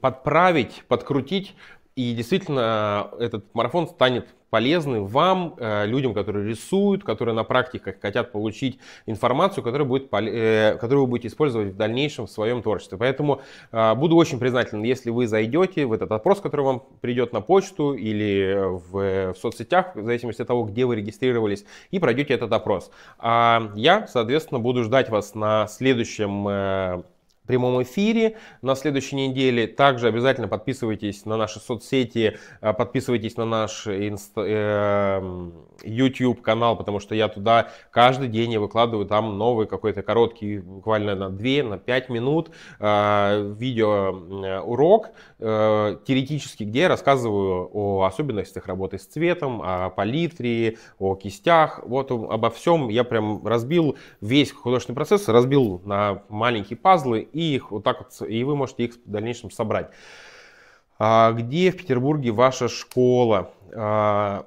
подправить, подкрутить, и действительно э, этот марафон станет полезны вам, э, людям, которые рисуют, которые на практиках хотят получить информацию, которая будет, э, которую вы будете использовать в дальнейшем в своем творчестве. Поэтому э, буду очень признателен, если вы зайдете в этот опрос, который вам придет на почту или в, в соцсетях, в зависимости от того, где вы регистрировались, и пройдете этот опрос. А я, соответственно, буду ждать вас на следующем прямом эфире. На следующей неделе также обязательно подписывайтесь на наши соцсети, э, подписывайтесь на наш инста, э, YouTube канал, потому что я туда каждый день я выкладываю там новый какой-то короткий, буквально на 2, на 5 минут э, видео урок теоретически, где я рассказываю о особенностях работы с цветом, о палитре, о кистях, вот обо всем. Я прям разбил весь художественный процесс, разбил на маленькие пазлы и и их вот так вот, и вы можете их в дальнейшем собрать. А, где в Петербурге ваша школа? А,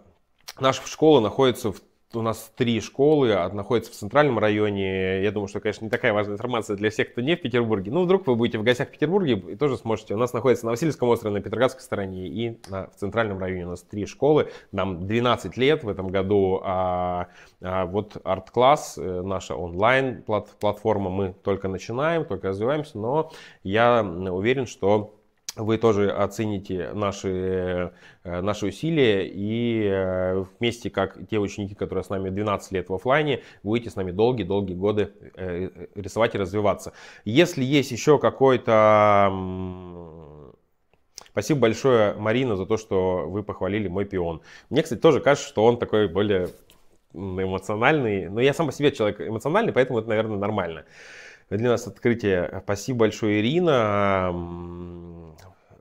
наша школа находится в у нас три школы, находится в центральном районе. Я думаю, что, конечно, не такая важная информация для всех, кто не в Петербурге. Ну, вдруг вы будете в гостях в Петербурге и тоже сможете. У нас находится на Васильевском острове, на Петроградской стороне и на, в центральном районе у нас три школы. Нам 12 лет в этом году. А, а вот арт-класс, э, наша онлайн-платформа, мы только начинаем, только развиваемся, но я уверен, что вы тоже оцените наши, э, наши усилия и э, вместе, как те ученики, которые с нами 12 лет в офлайне, будете с нами долгие-долгие годы э, рисовать и развиваться. Если есть еще какой-то... Спасибо большое, Марина, за то, что вы похвалили мой пион. Мне, кстати, тоже кажется, что он такой более эмоциональный. Но я сам по себе человек эмоциональный, поэтому это, наверное, нормально для нас открытие. Спасибо большое, Ирина.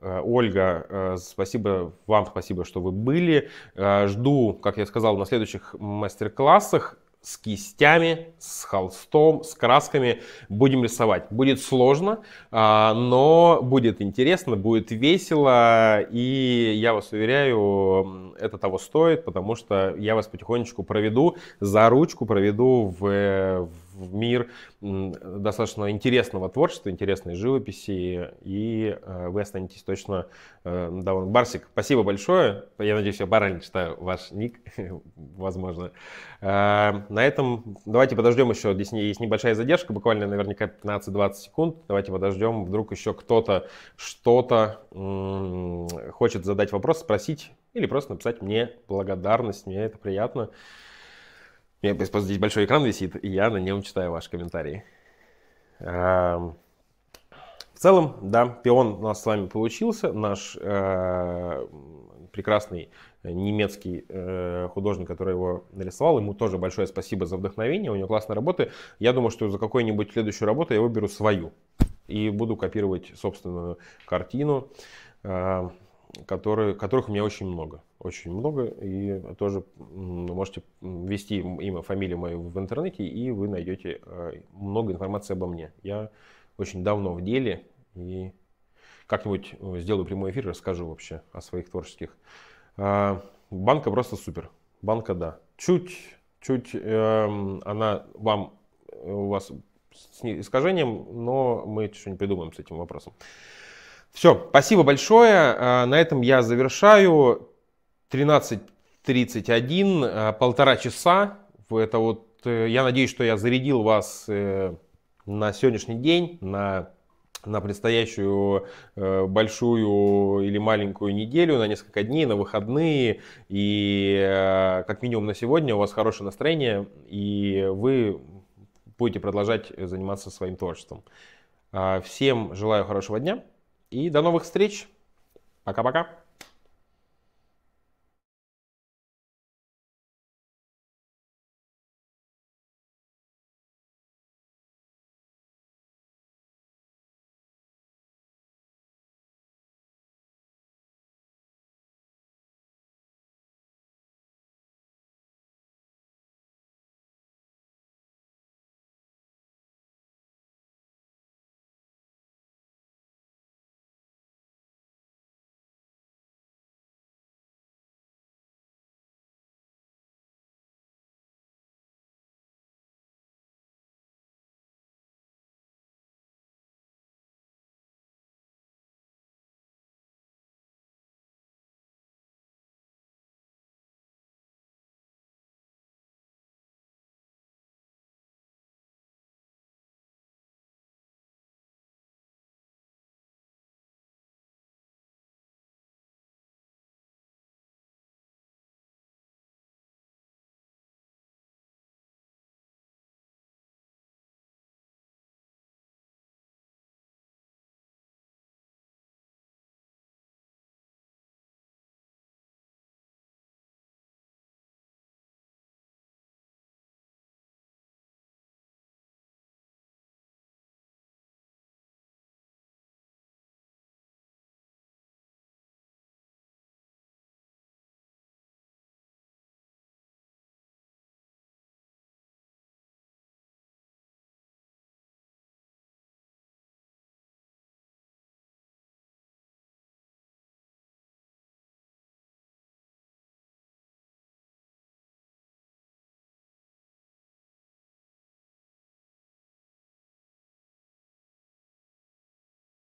Э, Ольга, э, спасибо вам, спасибо, что вы были. Э, жду, как я сказал, на следующих мастер-классах с кистями, с холстом, с красками будем рисовать. Будет сложно, а, но будет интересно, будет весело, и я вас уверяю, это того стоит, потому что я вас потихонечку проведу, за ручку проведу в, в мир достаточно интересного творчества, интересной живописи, и э, вы останетесь точно э, довольны. Барсик, спасибо большое. Я надеюсь, я Барань, читаю ваш ник, возможно. Э, на этом давайте подождем еще. Здесь есть небольшая задержка, буквально наверняка 15-20 секунд. Давайте подождем, вдруг еще кто-то что-то хочет задать вопрос, спросить или просто написать мне благодарность. Мне это приятно. У меня здесь большой экран висит, и я на нем читаю ваши комментарии. Эм, в целом, да, пион у нас с вами получился. Наш э, прекрасный немецкий э, художник, который его нарисовал, ему тоже большое спасибо за вдохновение, у него классные работы. Я думаю, что за какую-нибудь следующую работу я выберу свою и буду копировать собственную картину, э, которых у меня очень много очень много, и тоже можете ввести имя, фамилию мою в интернете, и вы найдете э, много информации обо мне. Я очень давно в деле, и как-нибудь э, сделаю прямой эфир, расскажу вообще о своих творческих. А, банка просто супер. Банка, да. Чуть, чуть эм, она вам, э, у вас с искажением, но мы что-нибудь придумаем с этим вопросом. Все, спасибо большое. А, на этом я завершаю. 13.31, э, полтора часа. Это вот, э, я надеюсь, что я зарядил вас э, на сегодняшний день, на на предстоящую большую или маленькую неделю, на несколько дней, на выходные. И как минимум на сегодня у вас хорошее настроение, и вы будете продолжать заниматься своим творчеством. А, всем желаю хорошего дня и до новых встреч. Пока-пока.